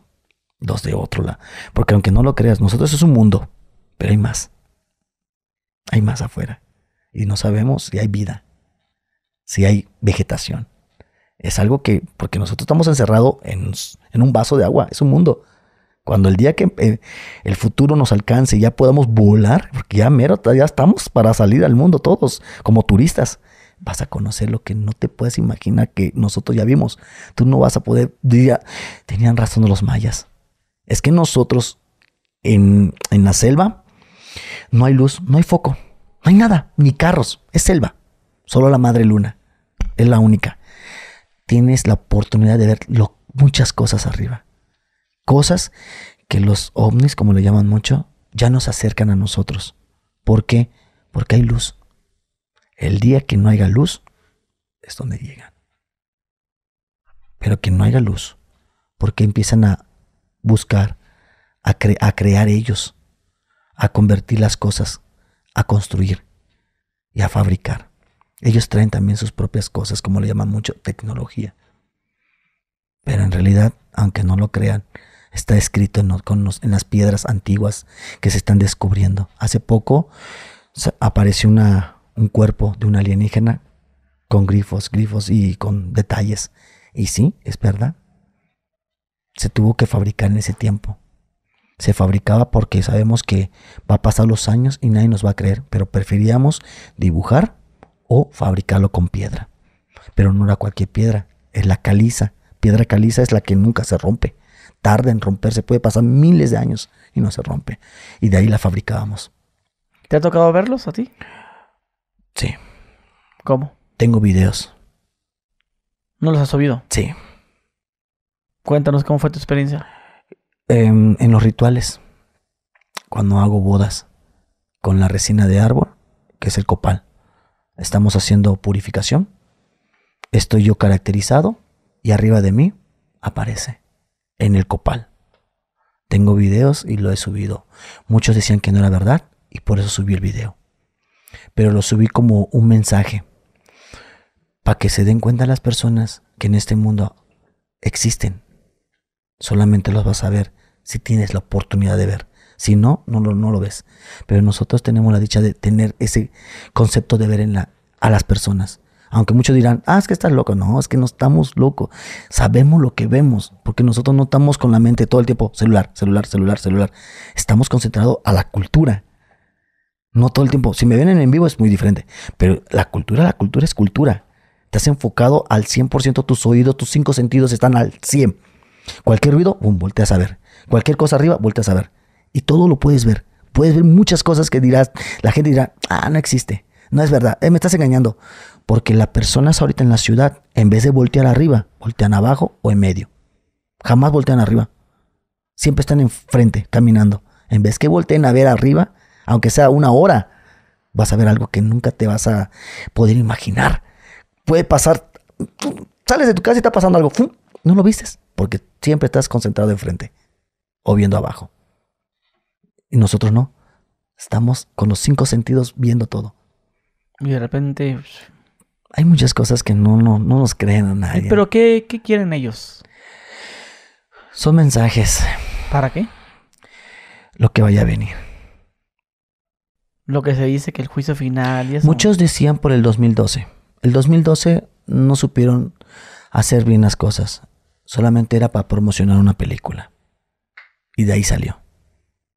Los de otro lado. Porque aunque no lo creas, nosotros es un mundo. Pero hay más. Hay más afuera. Y no sabemos si hay vida. Si hay vegetación. Es algo que, porque nosotros estamos encerrados en un vaso de agua. Es un mundo. Cuando el día que eh, el futuro nos alcance y ya podamos volar, porque ya mero, ya estamos para salir al mundo todos como turistas, vas a conocer lo que no te puedes imaginar que nosotros ya vimos. Tú no vas a poder, tenían razón los mayas. Es que nosotros en, la selva no hay luz, no hay foco, no hay nada, ni carros, es selva. Solo la madre luna, es la única. Tienes la oportunidad de ver muchas cosas arriba cosas que los ovnis, como le llaman mucho, ya nos acercan a nosotros. ¿Por qué? Porque hay luz. El día que no haya luz es donde llegan. Pero que no haya luz, porque empiezan a buscar, a, crear ellos, a convertir las cosas, a construir y a fabricar. Ellos traen también sus propias cosas, como le llaman mucho, tecnología. Pero en realidad, aunque no lo crean, está escrito en, en las piedras antiguas que se están descubriendo. Hace poco apareció una, un cuerpo de un alienígena con grifos, grifos y con detalles. Y sí, es verdad. Se tuvo que fabricar en ese tiempo. Se fabricaba porque sabemos que va a pasar los años y nadie nos va a creer, pero preferíamos dibujar o fabricarlo con piedra. Pero no era cualquier piedra, es la caliza. Piedra caliza es la que nunca se rompe tarda en romperse, puede pasar miles de años y no se rompe. Y de ahí la fabricábamos. ¿Te ha tocado verlos a ti? Sí. ¿Cómo? Tengo videos. ¿No los has subido? Sí. Cuéntanos cómo fue tu experiencia. Em, en los rituales, cuando hago bodas con la resina de árbol, que es el copal, estamos haciendo purificación. Estoy yo caracterizado y arriba de mí aparece en el copal. Tengo videos y lo he subido. Muchos decían que no era verdad y por eso subí el video. Pero lo subí como un mensaje para que se den cuenta las personas que en este mundo existen. Solamente los vas a ver si tienes la oportunidad de ver. Si no, no, no, no lo ves. Pero nosotros tenemos la dicha de tener ese concepto de ver en la, a las personas. Aunque muchos dirán, ah, es que estás loco. No, es que no estamos locos. Sabemos lo que vemos, porque nosotros no estamos con la mente todo el tiempo celular, celular, celular, celular. Estamos concentrados a la cultura. No todo el tiempo. Si me vienen en vivo es muy diferente. Pero la cultura, la cultura es cultura. Te has enfocado al 100%, tus oídos, tus cinco sentidos están al 100%. Cualquier ruido, boom, volteas a ver. Cualquier cosa arriba, volteas a ver. Y todo lo puedes ver. Puedes ver muchas cosas que dirás, la gente dirá, ah, no existe. No es verdad, eh, me estás engañando. Porque las personas ahorita en la ciudad, en vez de voltear arriba, voltean abajo o en medio. Jamás voltean arriba. Siempre están enfrente, caminando. En vez que volteen a ver arriba, aunque sea una hora, vas a ver algo que nunca te vas a poder imaginar. Puede pasar, sales de tu casa y está pasando algo, no lo vistes, porque siempre estás concentrado enfrente o viendo abajo. Y nosotros no, estamos con los cinco sentidos viendo todo. Y de repente hay muchas cosas que no, no, nos creen a nadie. ¿Pero qué, quieren ellos? Son mensajes. ¿Para qué? Lo que vaya a venir. Lo que se dice que el juicio final y Muchos decían por el 2012. El 2012 no supieron hacer bien las cosas. Solamente era para promocionar una película. Y de ahí salió.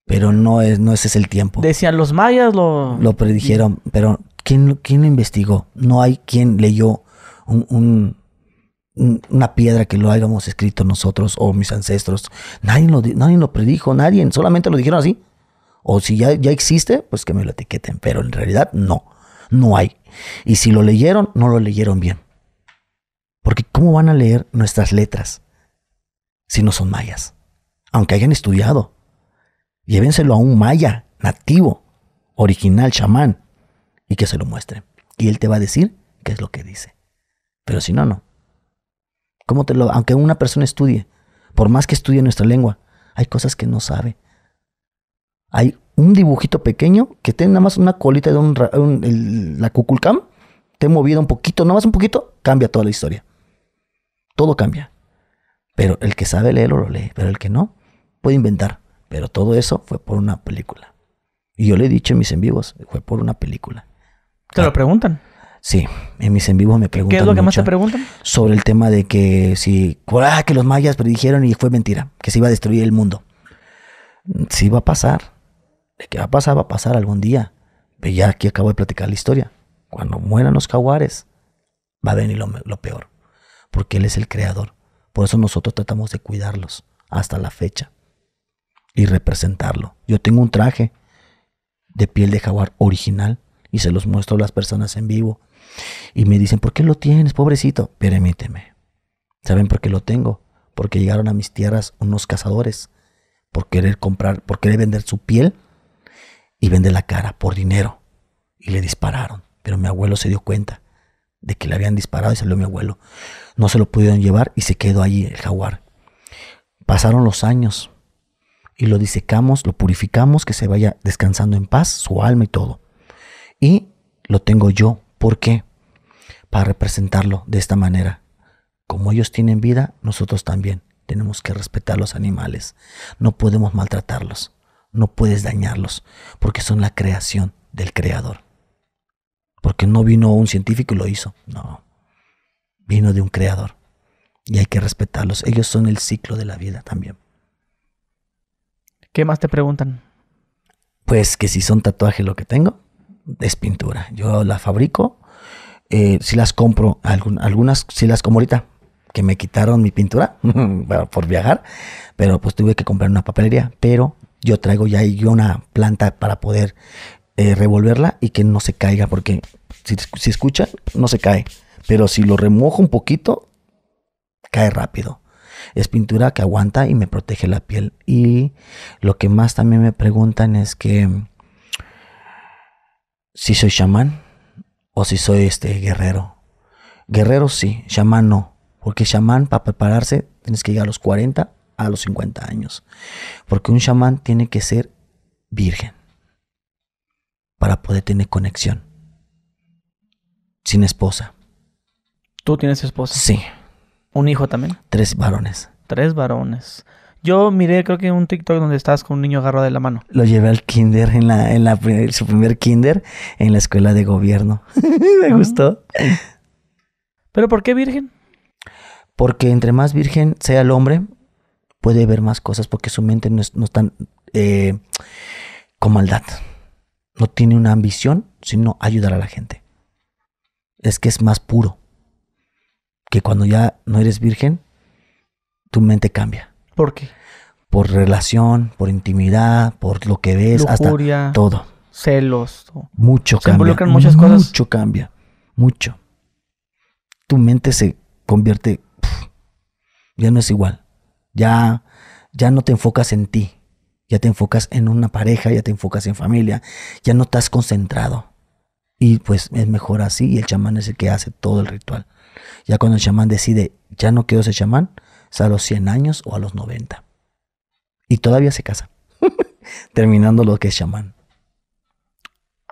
Pero no es, no ese es el tiempo. Decían los mayas, lo... Lo predijeron, pero ¿Quién, lo investigó? No hay quien leyó una piedra que lo hayamos escrito nosotros o mis ancestros. Nadie lo, nadie lo predijo, nadie, solamente lo dijeron así. O si ya, ya existe, pues que me lo etiqueten, pero en realidad no, no hay. Y si lo leyeron, no lo leyeron bien. Porque ¿cómo van a leer nuestras letras si no son mayas? Aunque hayan estudiado. Llévenselo a un maya nativo, original, chamán, y que se lo muestre. Y él te va a decir qué es lo que dice. Pero si no, no. ¿Cómo te lo, aunque una persona estudie, por más que estudie nuestra lengua, hay cosas que no sabe. Hay un dibujito pequeño que tiene nada más una colita de un, la cuculcam, te he movido un poquito, nada más un poquito, cambia toda la historia. Todo cambia. Pero el que sabe leerlo lo lee, pero el que no puede inventar. Pero todo eso fue por una película. Y yo le he dicho en mis en vivos, fue por una película. ¿Te lo ah. preguntan? Sí, en mis en vivo me preguntan. ¿Qué es lo que más te preguntan? Sobre el tema de que si, ah, que los mayas predijeron y fue mentira, que se iba a destruir el mundo. Sí va a pasar. De que va a pasar, va a pasar algún día. ya aquí acabo de platicar la historia. Cuando mueran los jaguares, va a venir lo, lo peor. Porque Él es el creador. Por eso nosotros tratamos de cuidarlos hasta la fecha y representarlo. Yo tengo un traje de piel de jaguar original y se los muestro a las personas en vivo. Y me dicen, ¿por qué lo tienes, pobrecito? Permíteme. ¿Saben por qué lo tengo? Porque llegaron a mis tierras unos cazadores por querer comprar, por querer vender su piel y vender la cara por dinero. Y le dispararon. Pero mi abuelo se dio cuenta de que le habían disparado y salió mi abuelo. No se lo pudieron llevar y se quedó allí el jaguar. Pasaron los años y lo disecamos, lo purificamos, que se vaya descansando en paz, su alma y todo y lo tengo yo. ¿Por qué? Para representarlo de esta manera. Como ellos tienen vida, nosotros también tenemos que respetar los animales. No podemos maltratarlos, no puedes dañarlos, porque son la creación del Creador. Porque no vino un científico y lo hizo, no. Vino de un Creador y hay que respetarlos. Ellos son el ciclo de la vida también. ¿Qué más te preguntan? Pues que si son tatuajes lo que tengo es pintura. Yo la fabrico, eh, si las compro, algunas si las como ahorita, que me quitaron mi pintura [laughs] por viajar, pero pues tuve que comprar una papelería, pero yo traigo ya ahí una planta para poder eh, revolverla y que no se caiga, porque si, si escuchan, no se cae, pero si lo remojo un poquito, cae rápido. Es pintura que aguanta y me protege la piel. Y lo que más también me preguntan es que si soy chamán o si soy este guerrero. Guerrero sí, chamán no. Porque chamán para prepararse tienes que llegar a los 40 a los 50 años. Porque un chamán tiene que ser virgen para poder tener conexión. Sin esposa. ¿Tú tienes esposa? Sí. ¿Un hijo también? Tres varones. Tres varones. Yo miré, creo que un TikTok donde estabas con un niño agarrado de la mano. Lo llevé al kinder, en, la, en su primer kinder, en la escuela de gobierno. [laughs] Me gustó. ¿Pero por qué virgen? Porque entre más virgen sea el hombre, puede ver más cosas porque su mente no es, tan eh, con maldad. No tiene una ambición, sino ayudar a la gente. Es que es más puro. Que cuando ya no eres virgen, tu mente cambia. ¿Por qué? Por relación, por intimidad, por lo que ves, hasta todo. Celos. Todo. Mucho se muchas mucho cosas. Mucho cambia. Mucho. Tu mente se convierte. ya no es igual. Ya, ya no te enfocas en ti. Ya te enfocas en una pareja, ya te enfocas en familia. Ya no estás concentrado. Y pues es mejor así. Y el chamán es el que hace todo el ritual. Ya cuando el chamán decide, ya no quiero ser chamán, sea, a los 100 años o a los 90. Y todavía se casa, [laughs] terminando lo que es chamán.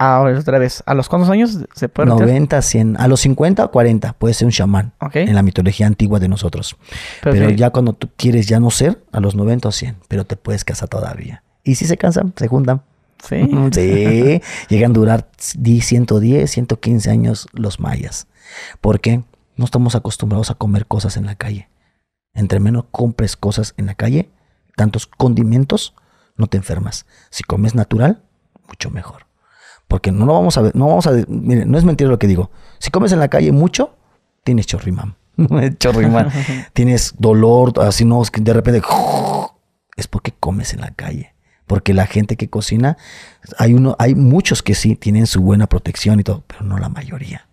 Ahora otra vez. ¿A los cuántos años se puede 90, 100. A los 50 o 40 puede ser un chamán. En la mitología antigua de nosotros. Pero, ya cuando tú quieres ya no ser, a los 90 o 100. Pero te puedes casar todavía. Y si se cansan, se juntan. Sí. [laughs] sí. Llegan a durar 110, 115 años los mayas. Porque No estamos acostumbrados a comer cosas en la calle. Entre menos compres cosas en la calle, tantos condimentos, no te enfermas. Si comes natural, mucho mejor. Porque no lo vamos a ver, no vamos a, no es mentira lo que digo. Si comes en la calle mucho, tienes chorrimán. [laughs] [laughs] tienes dolor, así no, de repente [laughs] es porque comes en la calle. Porque la gente que cocina, hay uno, hay muchos que sí tienen su buena protección y todo, pero no la mayoría.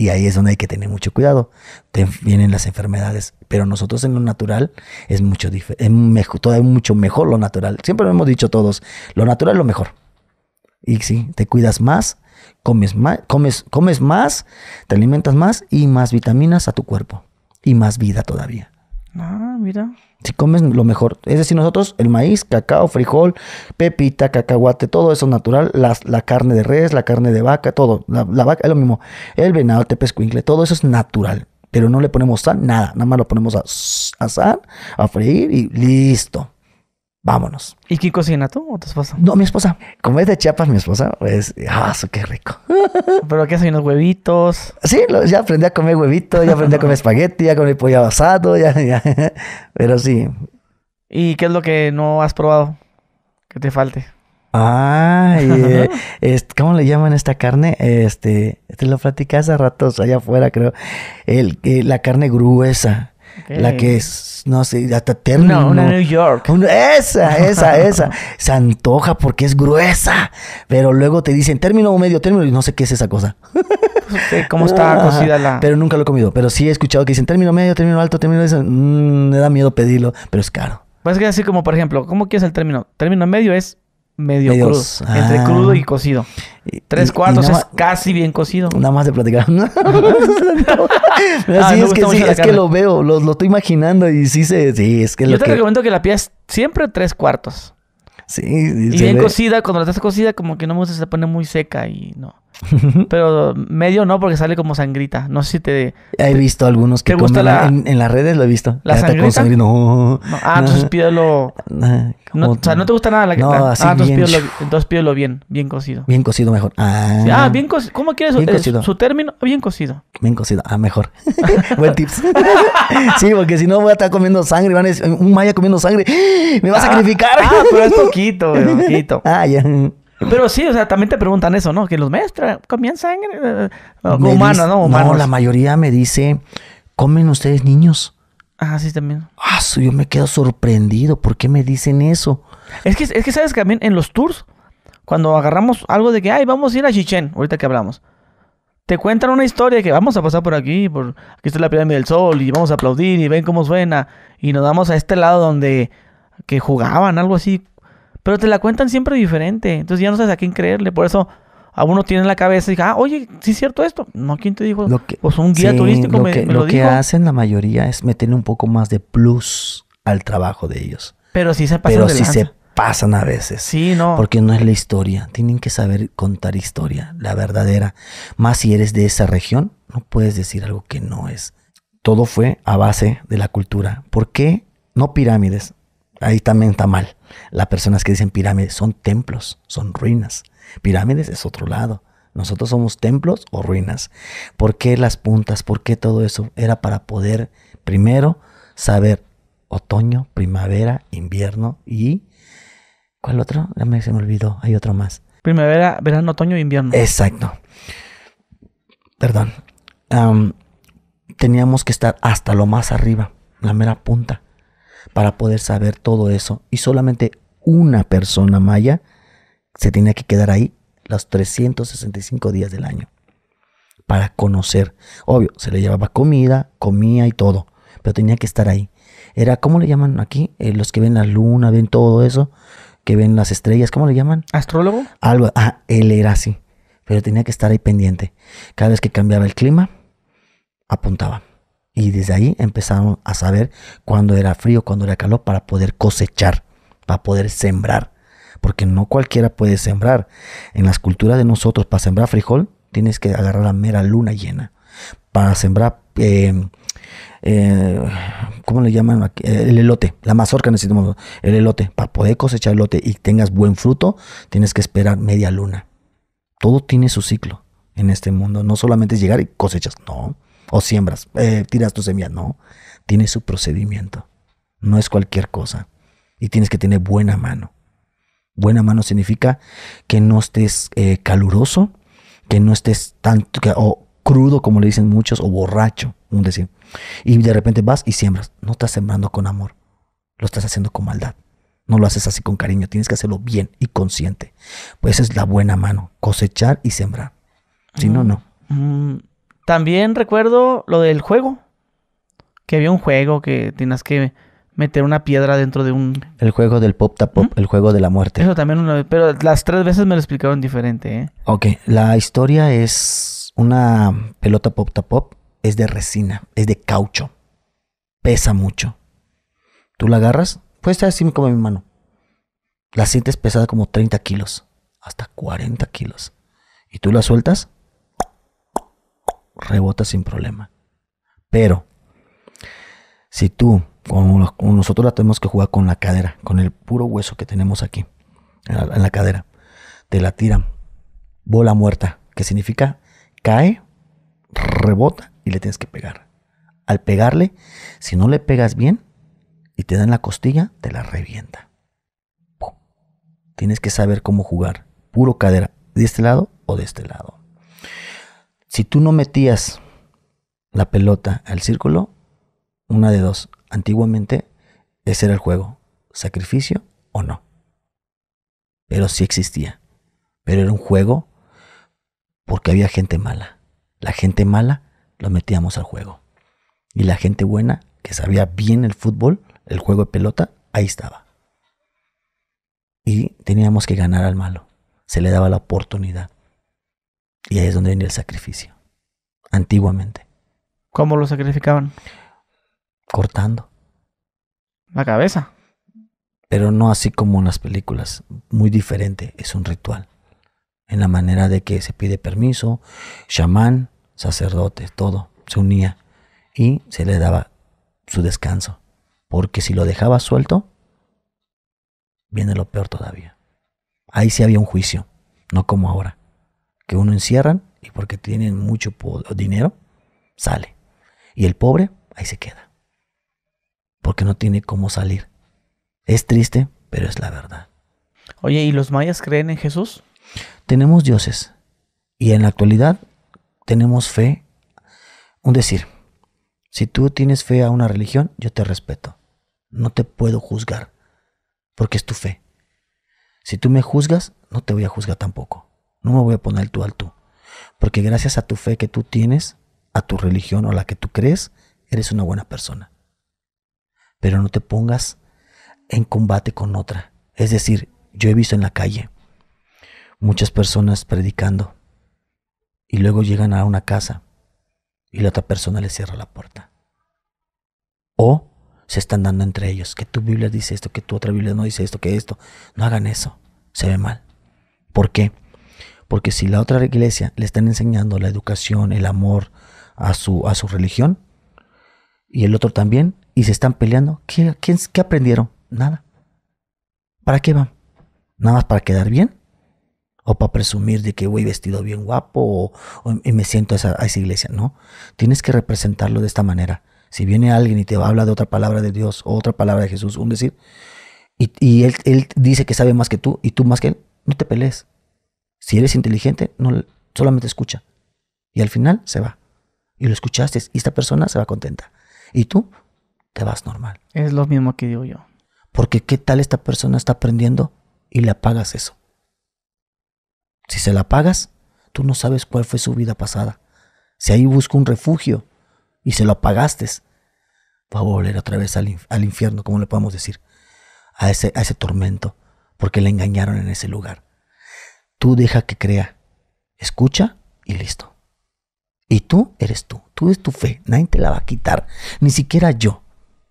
Y ahí es donde hay que tener mucho cuidado. Te vienen las enfermedades. Pero nosotros en lo natural es mucho mejor, mucho mejor lo natural. Siempre lo hemos dicho todos, lo natural es lo mejor. Y sí, te cuidas más, comes más, comes, comes más, te alimentas más y más vitaminas a tu cuerpo. Y más vida todavía. Ah, mira. Si comes lo mejor. Es decir, nosotros el maíz, cacao, frijol, pepita, cacahuate, todo eso natural, las, la carne de res, la carne de vaca, todo. La, vaca es lo mismo. El venado, el tepescuincle, todo eso es natural. Pero no le ponemos sal, nada. Nada más lo ponemos a asar, a freír y listo. Vámonos. ¿Y qué cocina tú o tu esposa? No, mi esposa. Como es de Chiapas, mi esposa, pues, ah, qué rico. [laughs] Pero aquí hacen los huevitos. Sí, ya aprendí a comer huevitos, ya aprendí a comer espagueti, ya comí pollo asado, ya, [laughs] ya. Pero sí. ¿Y qué es lo que no has probado? Que te falte. Ah, [laughs] ¿cómo le llaman esta carne? Este, te lo platicé hace ratos allá afuera, creo. El, eh, la carne gruesa. La que es, no sé, hasta término. No, una New York. esa, [laughs] esa, esa. Se antoja porque es gruesa. Pero luego te dicen término o medio término y no sé qué es esa cosa. ¿Cómo está cocida la...? Pero nunca lo he comido. Pero sí he escuchado que dicen término medio, término alto, término... Mm, me da miedo pedirlo, pero es caro. Pues que así como, por ejemplo, ¿cómo quieres el término? Término medio es medio crudo. Entre ah. crudo y cocido. Tres cuartos es casi bien cocido. Nada más de platicar. es, que, lo veo, lo, estoy imaginando y sí se. Sí, es que Yo te recomiendo que la es siempre tres cuartos. Sí, y bien cocida, cuando la estás cocida, como que no me gusta, se pone muy seca y no. [laughs] Pero medio no, porque sale como sangrita. No sé si te. He visto algunos que comen en, las redes, lo he visto. ¿La sangrita? no. Ah, entonces pídelo. o sea, no te gusta nada la que no, ah, entonces, Pídelo, entonces pídelo bien, bien cocido. Bien cocido mejor. Ah, ah bien cocido. ¿Cómo quieres su término? Bien cocido. Bien cocido, ah, mejor. [laughs] [laughs] Buen tips. sí, porque si no voy a estar comiendo sangre, van a decir, un maya comiendo sangre. [gasps] Me va a ah, sacrificar. Ah, pero es poquito, poquito. Ah, ya. Pero sí, o sea, también te preguntan eso, ¿no? Que los maestros comienzan sangre. Eh, eh, humanos, ¿no? No, la mayoría me dice, ¿comen ustedes niños? Ah, sí, también. Ah, yo me quedo sorprendido. ¿Por qué me dicen eso? Es que, es que sabes que también en los tours, cuando agarramos algo de que, ay, vamos a ir a Chichen, ahorita que hablamos te cuentan una historia de que vamos a pasar por aquí, por aquí está la pirámide del sol y vamos a aplaudir y ven cómo suena y nos damos a este lado donde que jugaban algo así pero te la cuentan siempre diferente. Entonces ya no sabes a quién creerle. Por eso a uno tiene en la cabeza y dice, ah, oye, sí es cierto esto. No, ¿quién te dijo? pues un guía turístico lo me, que, lo, que hacen la mayoría es meterle un poco más de plus al trabajo de ellos. Pero sí se pasan Pero sí se pasan a veces. Sí, no. Porque no es la historia. Tienen que saber contar historia, la verdadera. Más si eres de esa región, no puedes decir algo que no es. Todo fue a base de la cultura. ¿Por qué? No pirámides. Ahí también está mal. Las personas que dicen pirámides son templos, son ruinas. Pirámides es otro lado. Nosotros somos templos o ruinas. ¿Por qué las puntas? ¿Por qué todo eso? Era para poder primero saber otoño, primavera, invierno y... ¿Cuál otro? Ya me, se me olvidó. Hay otro más. Primavera, verano, otoño e invierno. Exacto. Perdón. teníamos que estar hasta lo más arriba, la mera punta para poder saber todo eso. Y solamente una persona maya se tenía que quedar ahí los 365 días del año para conocer. Obvio, se le llevaba comida, comía y todo, pero tenía que estar ahí. Era, ¿cómo le llaman aquí? Eh, los que ven la luna, ven todo eso, que ven las estrellas, ¿cómo le llaman? ¿Astrólogo? Algo, ah, él era así, pero tenía que estar ahí pendiente. Cada vez que cambiaba el clima, apuntaba. Y desde ahí empezaron a saber cuándo era frío, cuándo era calor, para poder cosechar, para poder sembrar. Porque no cualquiera puede sembrar. En las culturas de nosotros, para sembrar frijol, tienes que agarrar la mera luna llena. Para sembrar, eh, eh, ¿cómo le llaman? El elote, la mazorca necesitamos, el elote. Para poder cosechar elote y tengas buen fruto, tienes que esperar media luna. Todo tiene su ciclo en este mundo. No solamente es llegar y cosechas, no o siembras, eh, tiras tu semilla. No, tiene su procedimiento. No es cualquier cosa. Y tienes que tener buena mano. Buena mano significa que no estés eh, caluroso, que no estés tanto, o crudo como le dicen muchos, o borracho, un decir. Y de repente vas y siembras. No estás sembrando con amor, lo estás haciendo con maldad. No lo haces así con cariño, tienes que hacerlo bien y consciente. Pues esa es la buena mano, cosechar y sembrar. Si no, no. Mm, mm, también recuerdo lo del juego. Que había un juego que tenías que meter una piedra dentro de un... El juego del pop tap pop el juego de la muerte. Eso también pero las tres veces me lo explicaron diferente, ¿eh? Ok, la historia es una pelota pop pop es de resina, es de caucho, pesa mucho. Tú la agarras, puede estar así como mi mano. La sientes pesada como 30 kilos, hasta 40 kilos. Y tú la sueltas rebota sin problema. Pero si tú, como nosotros la tenemos que jugar con la cadera, con el puro hueso que tenemos aquí, en la, cadera, te la tiran, bola muerta, que significa cae, rebota y le tienes que pegar. Al pegarle, si no le pegas bien y te dan la costilla, te la revienta. Tienes que saber cómo jugar, puro cadera, de este lado o de este lado. Si tú no metías la pelota al círculo, una de dos. Antiguamente ese era el juego, sacrificio o no. Pero sí existía. Pero era un juego porque había gente mala. La gente mala lo metíamos al juego. Y la gente buena, que sabía bien el fútbol, el juego de pelota, ahí estaba. Y teníamos que ganar al malo. Se le daba la oportunidad. Y ahí es donde venía el sacrificio. Antiguamente. ¿Cómo lo sacrificaban? Cortando. La cabeza. Pero no así como en las películas. Muy diferente. Es un ritual. En la manera de que se pide permiso, chamán, sacerdote, todo. Se unía y se le daba su descanso. Porque si lo dejaba suelto, viene lo peor todavía. Ahí sí había un juicio, no como ahora que uno encierran y porque tienen mucho dinero, sale. Y el pobre ahí se queda, porque no tiene cómo salir. Es triste, pero es la verdad. Oye, ¿y los mayas creen en Jesús? Tenemos dioses y en la actualidad tenemos fe. Un decir, si tú tienes fe a una religión, yo te respeto. No te puedo juzgar, porque es tu fe. Si tú me juzgas, no te voy a juzgar tampoco. No me voy a poner tú al tú. Porque gracias a tu fe que tú tienes, a tu religión o a la que tú crees, eres una buena persona. Pero no te pongas en combate con otra. Es decir, yo he visto en la calle muchas personas predicando y luego llegan a una casa y la otra persona le cierra la puerta. O se están dando entre ellos, que tu Biblia dice esto, que tu otra Biblia no dice esto, que esto. No hagan eso, se ve mal. ¿Por qué? Porque si la otra iglesia le están enseñando la educación, el amor a su, a su religión, y el otro también, y se están peleando, ¿qué, qué, aprendieron? Nada. ¿Para qué van? ¿Nada más para quedar bien? ¿O para presumir de que voy vestido bien guapo o, y me siento a esa, iglesia? No. Tienes que representarlo de esta manera. Si viene alguien y te habla de otra palabra de Dios o otra palabra de Jesús, un decir, y, él, él, dice que sabe más que tú y tú más que él, no te pelees. Si eres inteligente, no, solamente escucha. Y al final se va. Y lo escuchaste y esta persona se va contenta. Y tú te vas normal. Es lo mismo que digo yo. Porque qué tal esta persona está aprendiendo y le apagas eso. Si se la apagas, tú no sabes cuál fue su vida pasada. Si ahí busca un refugio y se lo apagaste, va a volver otra vez al, al infierno, como le podemos decir, a ese, a ese tormento, porque le engañaron en ese lugar. Tú deja que crea. Escucha y listo. Y tú eres tú. Tú es tu fe. Nadie te la va a quitar. Ni siquiera yo,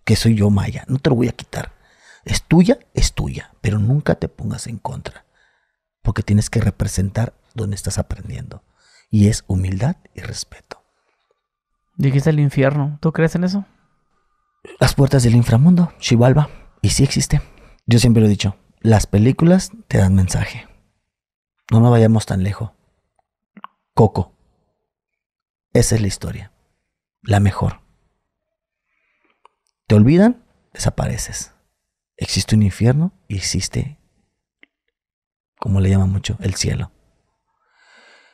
que soy yo Maya. No te lo voy a quitar. Es tuya, es tuya. Pero nunca te pongas en contra. Porque tienes que representar donde estás aprendiendo. Y es humildad y respeto. Dijiste el infierno. ¿Tú crees en eso? Las puertas del inframundo, Chivalba, Y sí existe. Yo siempre lo he dicho. Las películas te dan mensaje. No nos vayamos tan lejos. Coco. Esa es la historia. La mejor. Te olvidan, desapareces. Existe un infierno y existe, como le llama mucho, el cielo.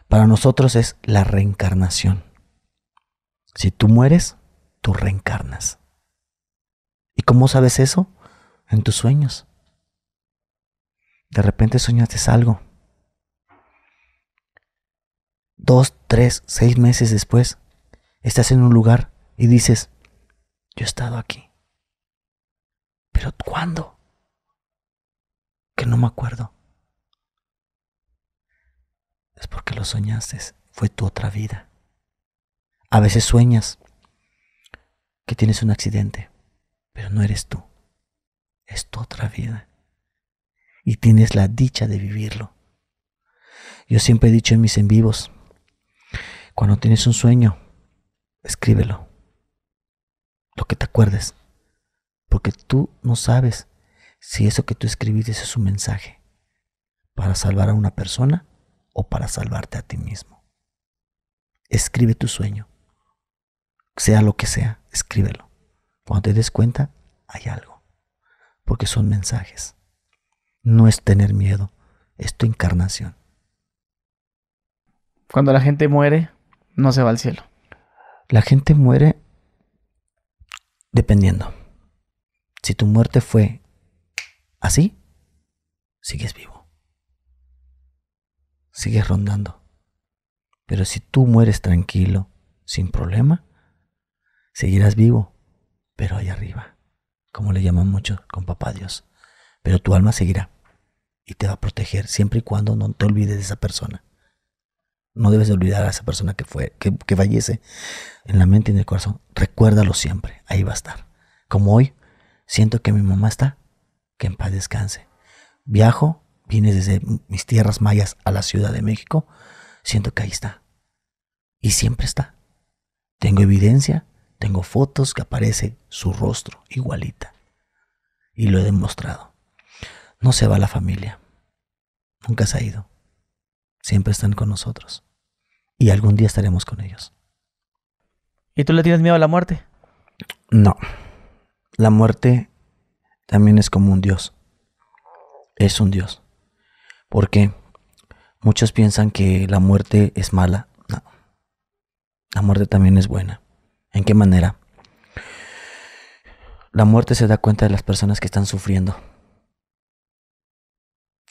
Para nosotros es la reencarnación. Si tú mueres, tú reencarnas. ¿Y cómo sabes eso? En tus sueños. De repente soñaste algo dos, tres, seis meses después, estás en un lugar y dices, yo he estado aquí. Pero ¿cuándo? Que no me acuerdo. Es porque lo soñaste, fue tu otra vida. A veces sueñas que tienes un accidente, pero no eres tú, es tu otra vida. Y tienes la dicha de vivirlo. Yo siempre he dicho en mis en vivos, cuando tienes un sueño, escríbelo. Lo que te acuerdes. Porque tú no sabes si eso que tú escribiste es un mensaje para salvar a una persona o para salvarte a ti mismo. Escribe tu sueño. Sea lo que sea, escríbelo. Cuando te des cuenta, hay algo. Porque son mensajes. No es tener miedo, es tu encarnación. Cuando la gente muere, no se va al cielo. La gente muere dependiendo. Si tu muerte fue así, sigues vivo. Sigues rondando. Pero si tú mueres tranquilo, sin problema, seguirás vivo, pero ahí arriba, como le llaman muchos con papá Dios. Pero tu alma seguirá y te va a proteger siempre y cuando no te olvides de esa persona. No debes olvidar a esa persona que, fue, que, que fallece en la mente y en el corazón. Recuérdalo siempre, ahí va a estar. Como hoy, siento que mi mamá está, que en paz descanse. Viajo, vine desde mis tierras mayas a la Ciudad de México, siento que ahí está. Y siempre está. Tengo evidencia, tengo fotos que aparece su rostro igualita. Y lo he demostrado. No se va la familia. Nunca se ha ido siempre están con nosotros. Y algún día estaremos con ellos. ¿Y tú le tienes miedo a la muerte? No. La muerte también es como un Dios. Es un Dios. Porque muchos piensan que la muerte es mala. No. La muerte también es buena. ¿En qué manera? La muerte se da cuenta de las personas que están sufriendo.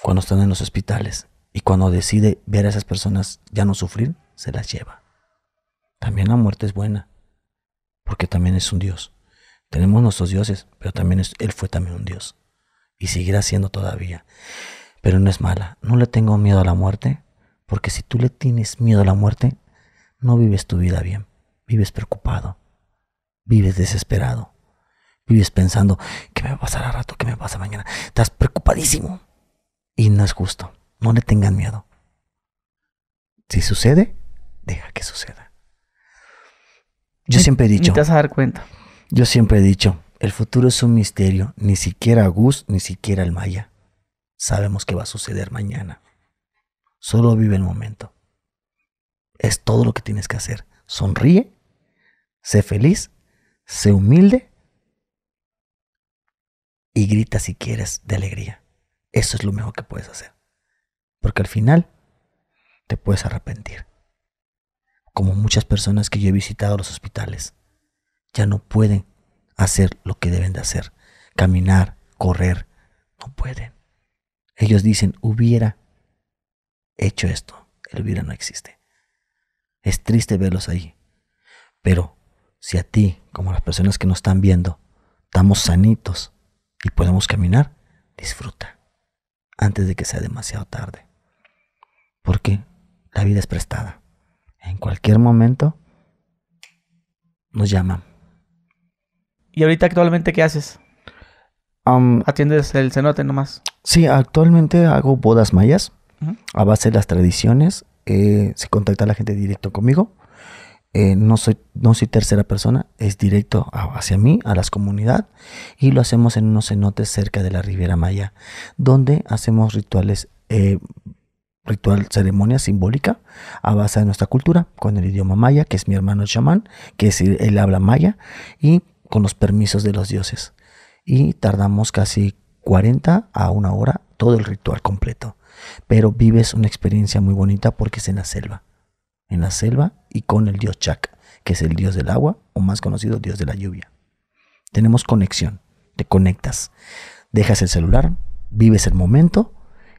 Cuando están en los hospitales, y cuando decide ver a esas personas ya no sufrir, se las lleva. También la muerte es buena, porque también es un Dios. Tenemos nuestros dioses, pero también es, Él fue también un Dios. Y seguirá siendo todavía. Pero no es mala. No le tengo miedo a la muerte, porque si tú le tienes miedo a la muerte, no vives tu vida bien. Vives preocupado. Vives desesperado. Vives pensando, ¿qué me va a pasar a rato? ¿Qué me pasa mañana? Estás preocupadísimo. Y no es justo. No le tengan miedo. Si sucede, deja que suceda. Yo siempre he dicho. te vas a dar cuenta. Yo siempre he dicho, el futuro es un misterio. Ni siquiera Gus, ni siquiera el Maya. Sabemos que va a suceder mañana. Solo vive el momento. Es todo lo que tienes que hacer. Sonríe, sé feliz, sé humilde y grita si quieres de alegría. Eso es lo mejor que puedes hacer. Porque al final te puedes arrepentir. Como muchas personas que yo he visitado los hospitales, ya no pueden hacer lo que deben de hacer. Caminar, correr, no pueden. Ellos dicen, hubiera hecho esto. El hubiera no existe. Es triste verlos ahí. Pero si a ti, como a las personas que nos están viendo, estamos sanitos y podemos caminar, disfruta antes de que sea demasiado tarde. Porque la vida es prestada. En cualquier momento nos llama. ¿Y ahorita actualmente qué haces? ¿Atiendes el cenote nomás? Sí, actualmente hago bodas mayas a base de las tradiciones. Eh, se contacta la gente directo conmigo. Eh, no, soy, no tercera persona, es directo hacia mí, a las comunidades, y lo hacemos en unos cenotes cerca de la Riviera Maya, donde hacemos rituales eh, ritual, ceremonia simbólica a base de nuestra cultura, con el idioma maya, que es mi hermano chamán, que es, él habla maya, y con los permisos de los dioses. Y tardamos casi 40 a una hora todo el ritual completo. Pero vives una experiencia muy bonita porque es en la selva. En la selva y con el dios Chak, que es el dios del agua o más conocido dios de la lluvia. Tenemos conexión, te conectas, dejas el celular, vives el momento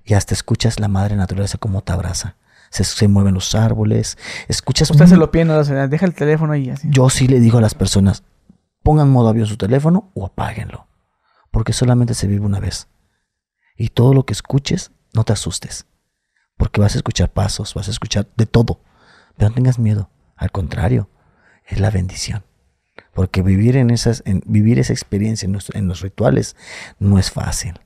y hasta escuchas la madre naturaleza como te abraza. Se, se, mueven los árboles, escuchas... Usted se lo deja el teléfono y Yo sí le digo a las personas, pongan modo avión su teléfono o apáguenlo, porque solamente se vive una vez. Y todo lo que escuches, no te asustes, porque vas a escuchar pasos, vas a escuchar de todo, pero no tengas miedo, al contrario, es la bendición. Porque vivir, en esas, en, vivir esa experiencia en los rituales no es fácil.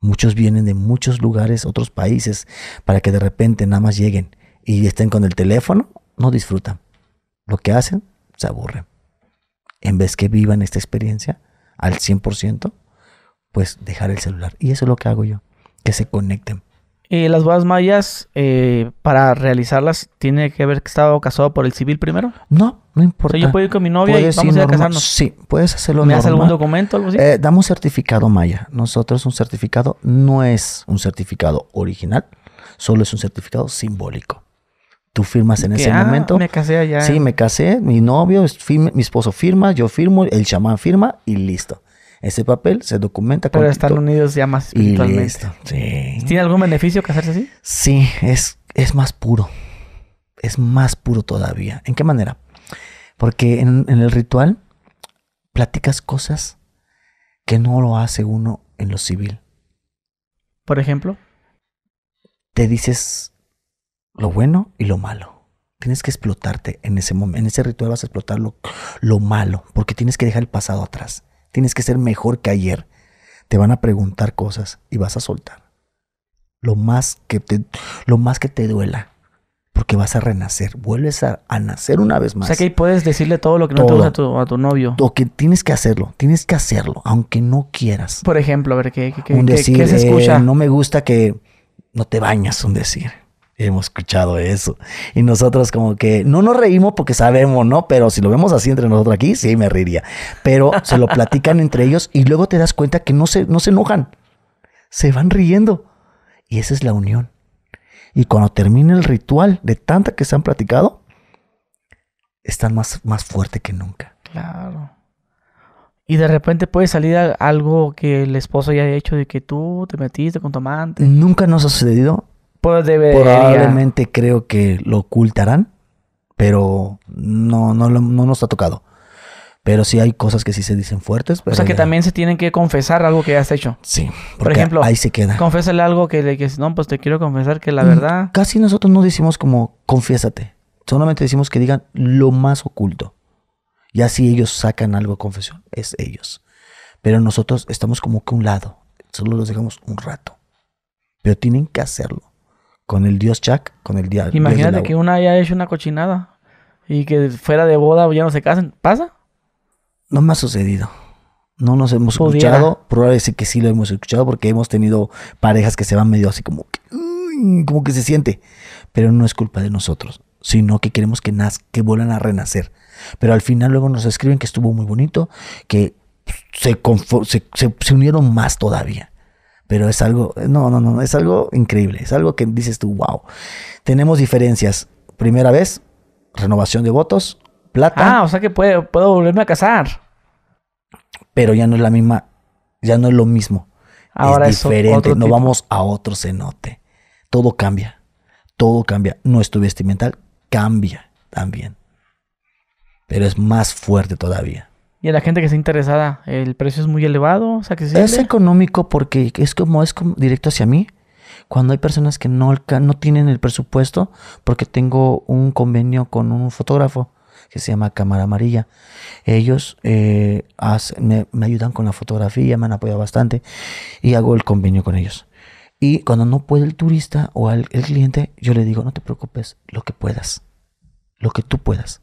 Muchos vienen de muchos lugares, otros países, para que de repente nada más lleguen y estén con el teléfono, no disfrutan. Lo que hacen, se aburren. En vez que vivan esta experiencia al 100%, pues dejar el celular. Y eso es lo que hago yo, que se conecten. ¿Y eh, las bodas mayas, eh, para realizarlas, ¿tiene que haber estado casado por el civil primero? No, no importa. yo puedo ir con mi novia puedes y vamos a, Sí, puedes hacerlo ¿Me hace algún documento algo así? Eh, certificado maya. Nosotros un certificado no es un certificado original, solo es un certificado simbólico. Tú firmas en ese ah, momento. Me casé allá. Sí, me casé, mi novio, mi esposo firma, yo firmo, el chamán firma y listo ese papel, se documenta Pero están unidos ya más espiritualmente. ¿Tiene algún beneficio casarse así? Sí, es, es más puro. Es más puro todavía. ¿En qué manera? Porque en, el ritual platicas cosas que no lo hace uno en lo civil. Por ejemplo, te dices lo bueno y lo malo. Tienes que explotarte en ese momento. En ese ritual vas a explotar lo malo, porque tienes que dejar el pasado atrás. Tienes que ser mejor que ayer. Te van a preguntar cosas y vas a soltar. Lo más que te, lo más que te duela. Porque vas a renacer, vuelves a, nacer una vez más. O sea que ahí puedes decirle todo lo que no te gusta a tu, novio. O que tienes que hacerlo, tienes que hacerlo, aunque no quieras. Por ejemplo, a ver, ¿qué, qué, un decir, se eh, escucha? no me gusta que no te bañas, un decir hemos escuchado eso. Y nosotros como que no nos reímos porque sabemos, ¿no? Pero si lo vemos así entre nosotros aquí, sí me reiría. Pero se lo platican entre ellos y luego te das cuenta que no se, no se enojan. Se van riendo. Y esa es la unión. Y cuando termina el ritual de tanta que se han platicado, están más, más fuerte que nunca. Claro. Y de repente puede salir algo que el esposo ya ha hecho de que tú te metiste con tu amante. Nunca nos ha sucedido pues Probablemente creo que lo ocultarán, pero no, no, no nos ha tocado. Pero sí hay cosas que sí se dicen fuertes. o sea que también se tienen que confesar algo que has hecho. Sí. Por ejemplo, ahí se queda. Confésale algo que le que no, pues te quiero confesar que la mm, verdad. Casi nosotros no decimos como confiésate. Solamente decimos que digan lo más oculto. Y así ellos sacan algo a confesión, es ellos. Pero nosotros estamos como que un lado. Solo los dejamos un rato. Pero tienen que hacerlo con el dios Chuck, con el diablo. Imagínate que una haya hecho una cochinada y que fuera de boda ya no se casen. ¿Pasa? No me ha sucedido. No nos hemos escuchado. Probablemente que sí lo hemos escuchado porque hemos tenido parejas que se van medio así como que, como que se siente. Pero no es culpa de nosotros, sino que queremos que, naz que vuelvan a renacer. Pero al final luego nos escriben que estuvo muy bonito, que se, se, se unieron más todavía pero es algo, no, no, no, es algo increíble, es algo que dices tú, wow. Tenemos diferencias. Primera vez, renovación de votos, plata. Ah, o sea que puedo volverme a casar. Pero ya no es la misma, ya no es lo mismo. Ahora es diferente, no vamos a otro cenote. Todo cambia, todo cambia. Nuestro vestimental cambia también. Pero es más fuerte todavía. Y a la gente que está interesada, el precio es muy elevado, o ¿Es, que es económico porque es como es como directo hacia mí. Cuando hay personas que no, no tienen el presupuesto, porque tengo un convenio con un fotógrafo que se llama Cámara Amarilla. Ellos eh, me, ayudan con la fotografía, me han apoyado bastante y hago el convenio con ellos. Y cuando no puede el turista o el cliente, yo le digo, no te preocupes, lo que puedas, lo que tú puedas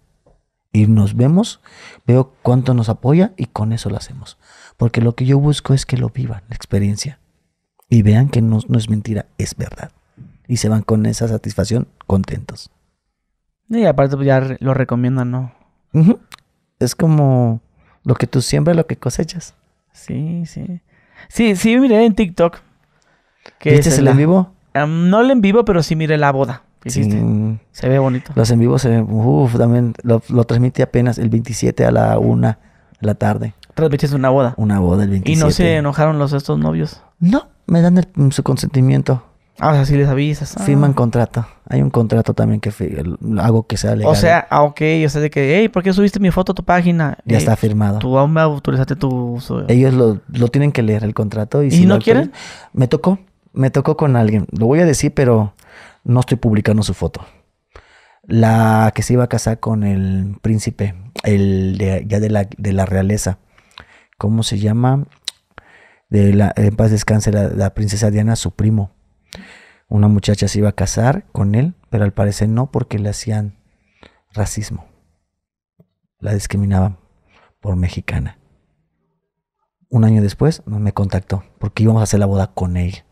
y nos vemos, veo cuánto nos apoya y con eso lo hacemos. Porque lo que yo busco es que lo vivan, la experiencia, y vean que no, es mentira, es verdad. Y se van con esa satisfacción contentos. Y aparte pues, ya lo recomiendan, ¿no? Es como lo que tú siembras, lo que cosechas. Sí, sí. Sí, sí, miré en TikTok. Que ¿Viste es el, en vivo? Ah, no el en vivo, pero sí miré la boda. Se ve bonito. Los en vivo se ven, uff, también lo, transmite apenas el 27 a la 1 de la tarde. ¿Transmitiste una boda? Una boda el 27. ¿Y no se enojaron los estos novios? No, me dan mm, su consentimiento. Ah, o sea, si les avisas. Ah. Firman contrato. Hay un contrato también que hago que sea legal. O sea, ah, ok, o sea, de que, hey, ¿por qué subiste mi foto a tu página? Ya está eh, firmado. Tú aún me autorizaste tu Ellos lo, tienen que leer el contrato. ¿Y, si no quieren? Me tocó, me tocó con alguien. Lo voy a decir, pero no estoy publicando su foto. La que se iba a casar con el príncipe, el ya de la, de la realeza. ¿Cómo se llama? De la, en paz descanse la, princesa Diana, su primo. Una muchacha se iba a casar con él, pero al parecer no porque le hacían racismo. La discriminaban por mexicana. Un año después me contactó porque íbamos a hacer la boda con él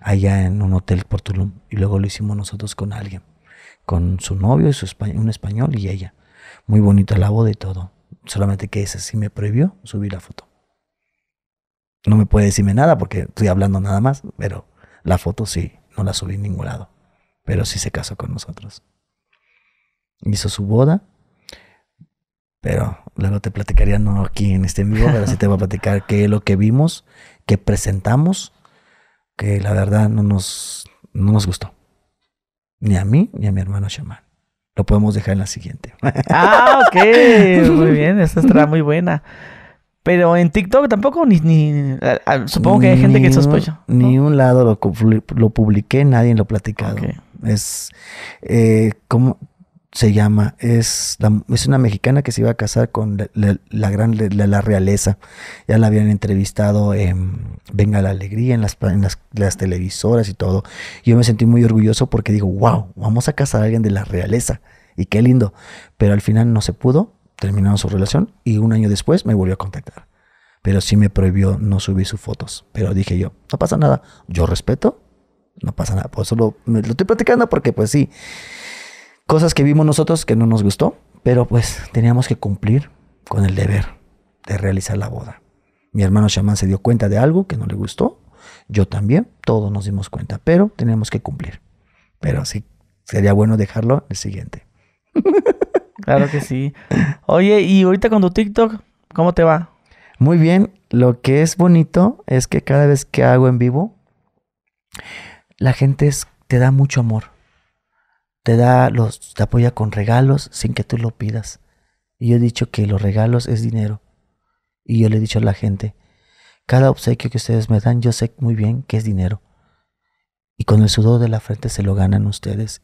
allá en un hotel por Tulum. Y luego lo hicimos nosotros con alguien, con su novio, y su un español y ella. Muy bonita la boda y todo. Solamente que ese sí me prohibió subir la foto. No me puede decirme nada porque estoy hablando nada más, pero la foto sí, no la subí en ningún lado. Pero sí se casó con nosotros. Hizo su boda, pero luego te platicaría, no aquí en este vivo, pero sí te voy a platicar qué es lo que vimos, qué presentamos que la verdad no nos, no nos gustó. Ni a mí ni a mi hermano Shaman. Lo podemos dejar en la siguiente. Ah, ok. [laughs] Muy bien, esa estará muy buena. Pero en TikTok tampoco, ni, ni supongo que hay gente que sospecha. Ni un lado lo, lo publiqué, nadie lo ha platicado. Es eh, como se llama, es, es una mexicana que se iba a casar con la, gran la, realeza. Ya la habían entrevistado en Venga la Alegría, en, las, en las, televisoras y todo. yo me sentí muy orgulloso porque digo, wow, vamos a casar a alguien de la realeza. Y qué lindo. Pero al final no se pudo, terminaron su relación y un año después me volvió a contactar. Pero sí me prohibió no subir sus fotos. Pero dije yo, no pasa nada, yo respeto, no pasa nada. Por eso lo, lo estoy platicando porque pues sí cosas que vimos nosotros que no nos gustó, pero pues teníamos que cumplir con el deber de realizar la boda. Mi hermano chamán se dio cuenta de algo que no le gustó, yo también, todos nos dimos cuenta, pero teníamos que cumplir. Pero sí, sería bueno dejarlo el siguiente. [laughs] Claro que sí. Oye, y ahorita con tu TikTok, ¿cómo te va? Muy bien. Lo que es bonito es que cada vez que hago en vivo, la gente te da mucho amor te da los, te apoya con regalos sin que tú lo pidas. Y yo he dicho que los regalos es dinero. Y yo le he dicho a la gente, cada obsequio que ustedes me dan, yo sé muy bien que es dinero. Y con el sudor de la frente se lo ganan ustedes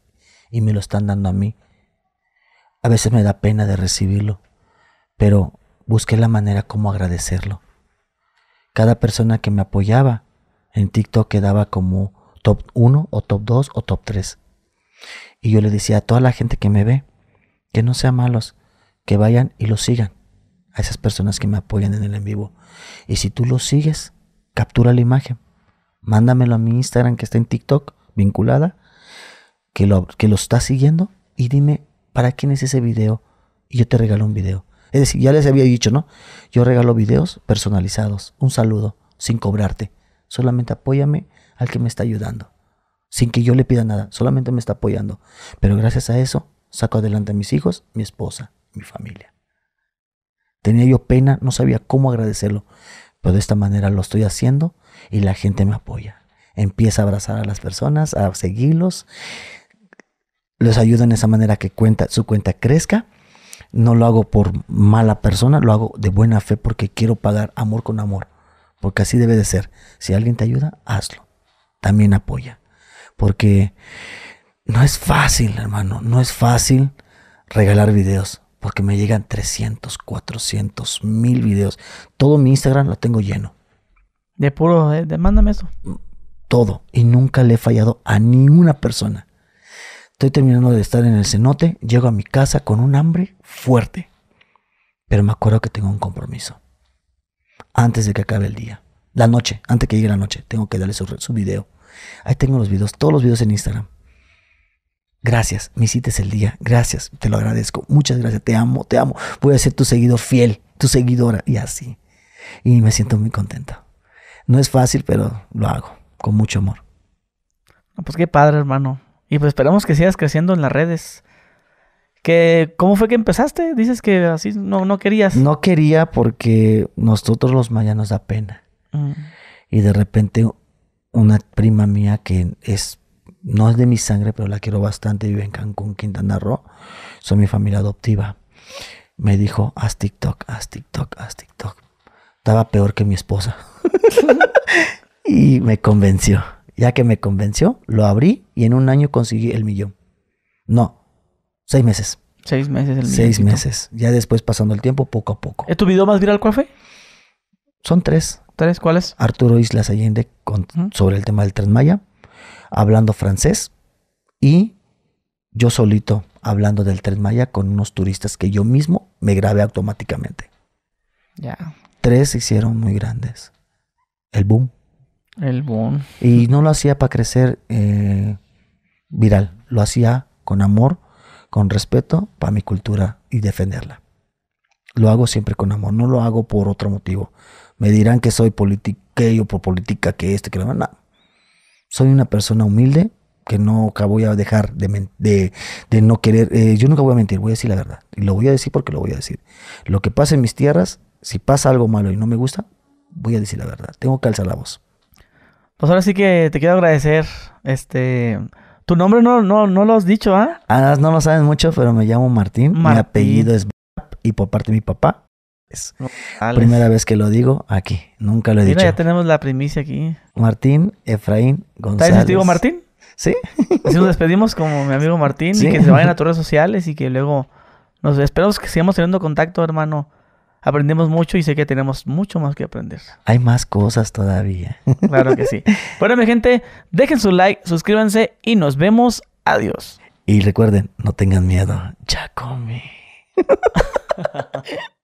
y me lo están dando a mí. A veces me da pena de recibirlo, pero busqué la manera como agradecerlo. Cada persona que me apoyaba en TikTok quedaba como top 1 o top 2 o top 3 y yo le decía a toda la gente que me ve, que no sean malos, que vayan y lo sigan a esas personas que me apoyan en el en vivo. Y si tú lo sigues, captura la imagen, mándamelo a mi Instagram que está en TikTok vinculada, que lo, que lo siguiendo y dime para quién es ese video y yo te regalo un video. Es decir, ya les había dicho, ¿no? Yo regalo videos personalizados, un saludo, sin cobrarte. Solamente apóyame al que me está ayudando sin que yo le pida nada, solamente me está apoyando. Pero gracias a eso saco adelante a mis hijos, mi esposa, mi familia. Tenía yo pena, no sabía cómo agradecerlo, pero de esta manera lo estoy haciendo y la gente me apoya. Empieza a abrazar a las personas, a seguirlos, les ayuda en esa manera que cuenta, su cuenta crezca. No lo hago por mala persona, lo hago de buena fe porque quiero pagar amor con amor, porque así debe de ser. Si alguien te ayuda, hazlo. También apoya porque no es fácil, hermano, no es fácil regalar videos, porque me llegan 300, 400, mil videos. Todo mi Instagram lo tengo lleno. De puro, eh, de, mándame eso. Todo. Y nunca le he fallado a ninguna persona. Estoy terminando de estar en el cenote, llego a mi casa con un hambre fuerte. Pero me acuerdo que tengo un compromiso. Antes de que acabe el día. La noche, antes que llegue la noche, tengo que darle su video. Ahí tengo los videos, todos los videos en Instagram. Gracias, me hiciste el día. Gracias, te lo agradezco. Muchas gracias, te amo, te amo. Voy a ser tu seguidor fiel, tu seguidora y así. Y me siento muy contento. No es fácil, pero lo hago con mucho amor. Pues qué padre, hermano. Y pues esperamos que sigas creciendo en las redes. ¿Qué, ¿Cómo fue que empezaste? Dices que así no, no querías. No quería porque nosotros los mayas nos da pena. Mm. Y de repente una prima mía que es, no es de mi sangre, pero la quiero bastante, vive en Cancún, Quintana Roo, soy mi familia adoptiva. Me dijo, haz TikTok, haz TikTok, haz TikTok. Estaba peor que mi esposa. [laughs] y me convenció. Ya que me convenció, lo abrí y en un año conseguí el millón. No, seis meses. Seis meses el millón. Seis meses. Ya después pasando el tiempo, poco a poco. ¿Tu video más viral cuál fue? Son tres. ¿Tres? ¿Cuáles? Arturo Islas Allende con, sobre el tema del Tren Maya, hablando francés y yo solito hablando del Tren Maya con unos turistas que yo mismo me grabé automáticamente. Ya. Tres se hicieron muy grandes. El boom. El boom. Y no lo hacía para crecer eh, viral, lo hacía con amor, con respeto para mi cultura y defenderla. Lo hago siempre con amor, no lo hago por otro motivo. Me dirán que soy yo por política, que este, que la no. Soy una persona humilde que nunca voy a dejar de, no querer. Eh, yo nunca voy a mentir, voy a decir la verdad. Y lo voy a decir porque lo voy a decir. Lo que pasa en mis tierras, si pasa algo malo y no me gusta, voy a decir la verdad. Tengo que alzar la voz. Pues ahora sí que te quiero agradecer. Este. Tu nombre no, no, no lo has dicho, ¿ah? ah no lo sabes mucho, pero me llamo Martín. Mi apellido es y por parte de mi papá Primera vez que lo digo aquí. Nunca lo he Mira, dicho. ya tenemos la primicia aquí. Martín Efraín González. ¿Estás testigo Martín? Sí. nos despedimos como mi amigo Martín y que se vayan a tus redes sociales y que luego nos esperamos que sigamos teniendo contacto, hermano. Aprendemos mucho y sé que tenemos mucho más que aprender. Hay más cosas todavía. Claro que sí. [laughs] Bueno, mi gente, dejen su like, suscríbanse y nos vemos. Adiós. Y recuerden, no tengan miedo. Ya comí. [laughs]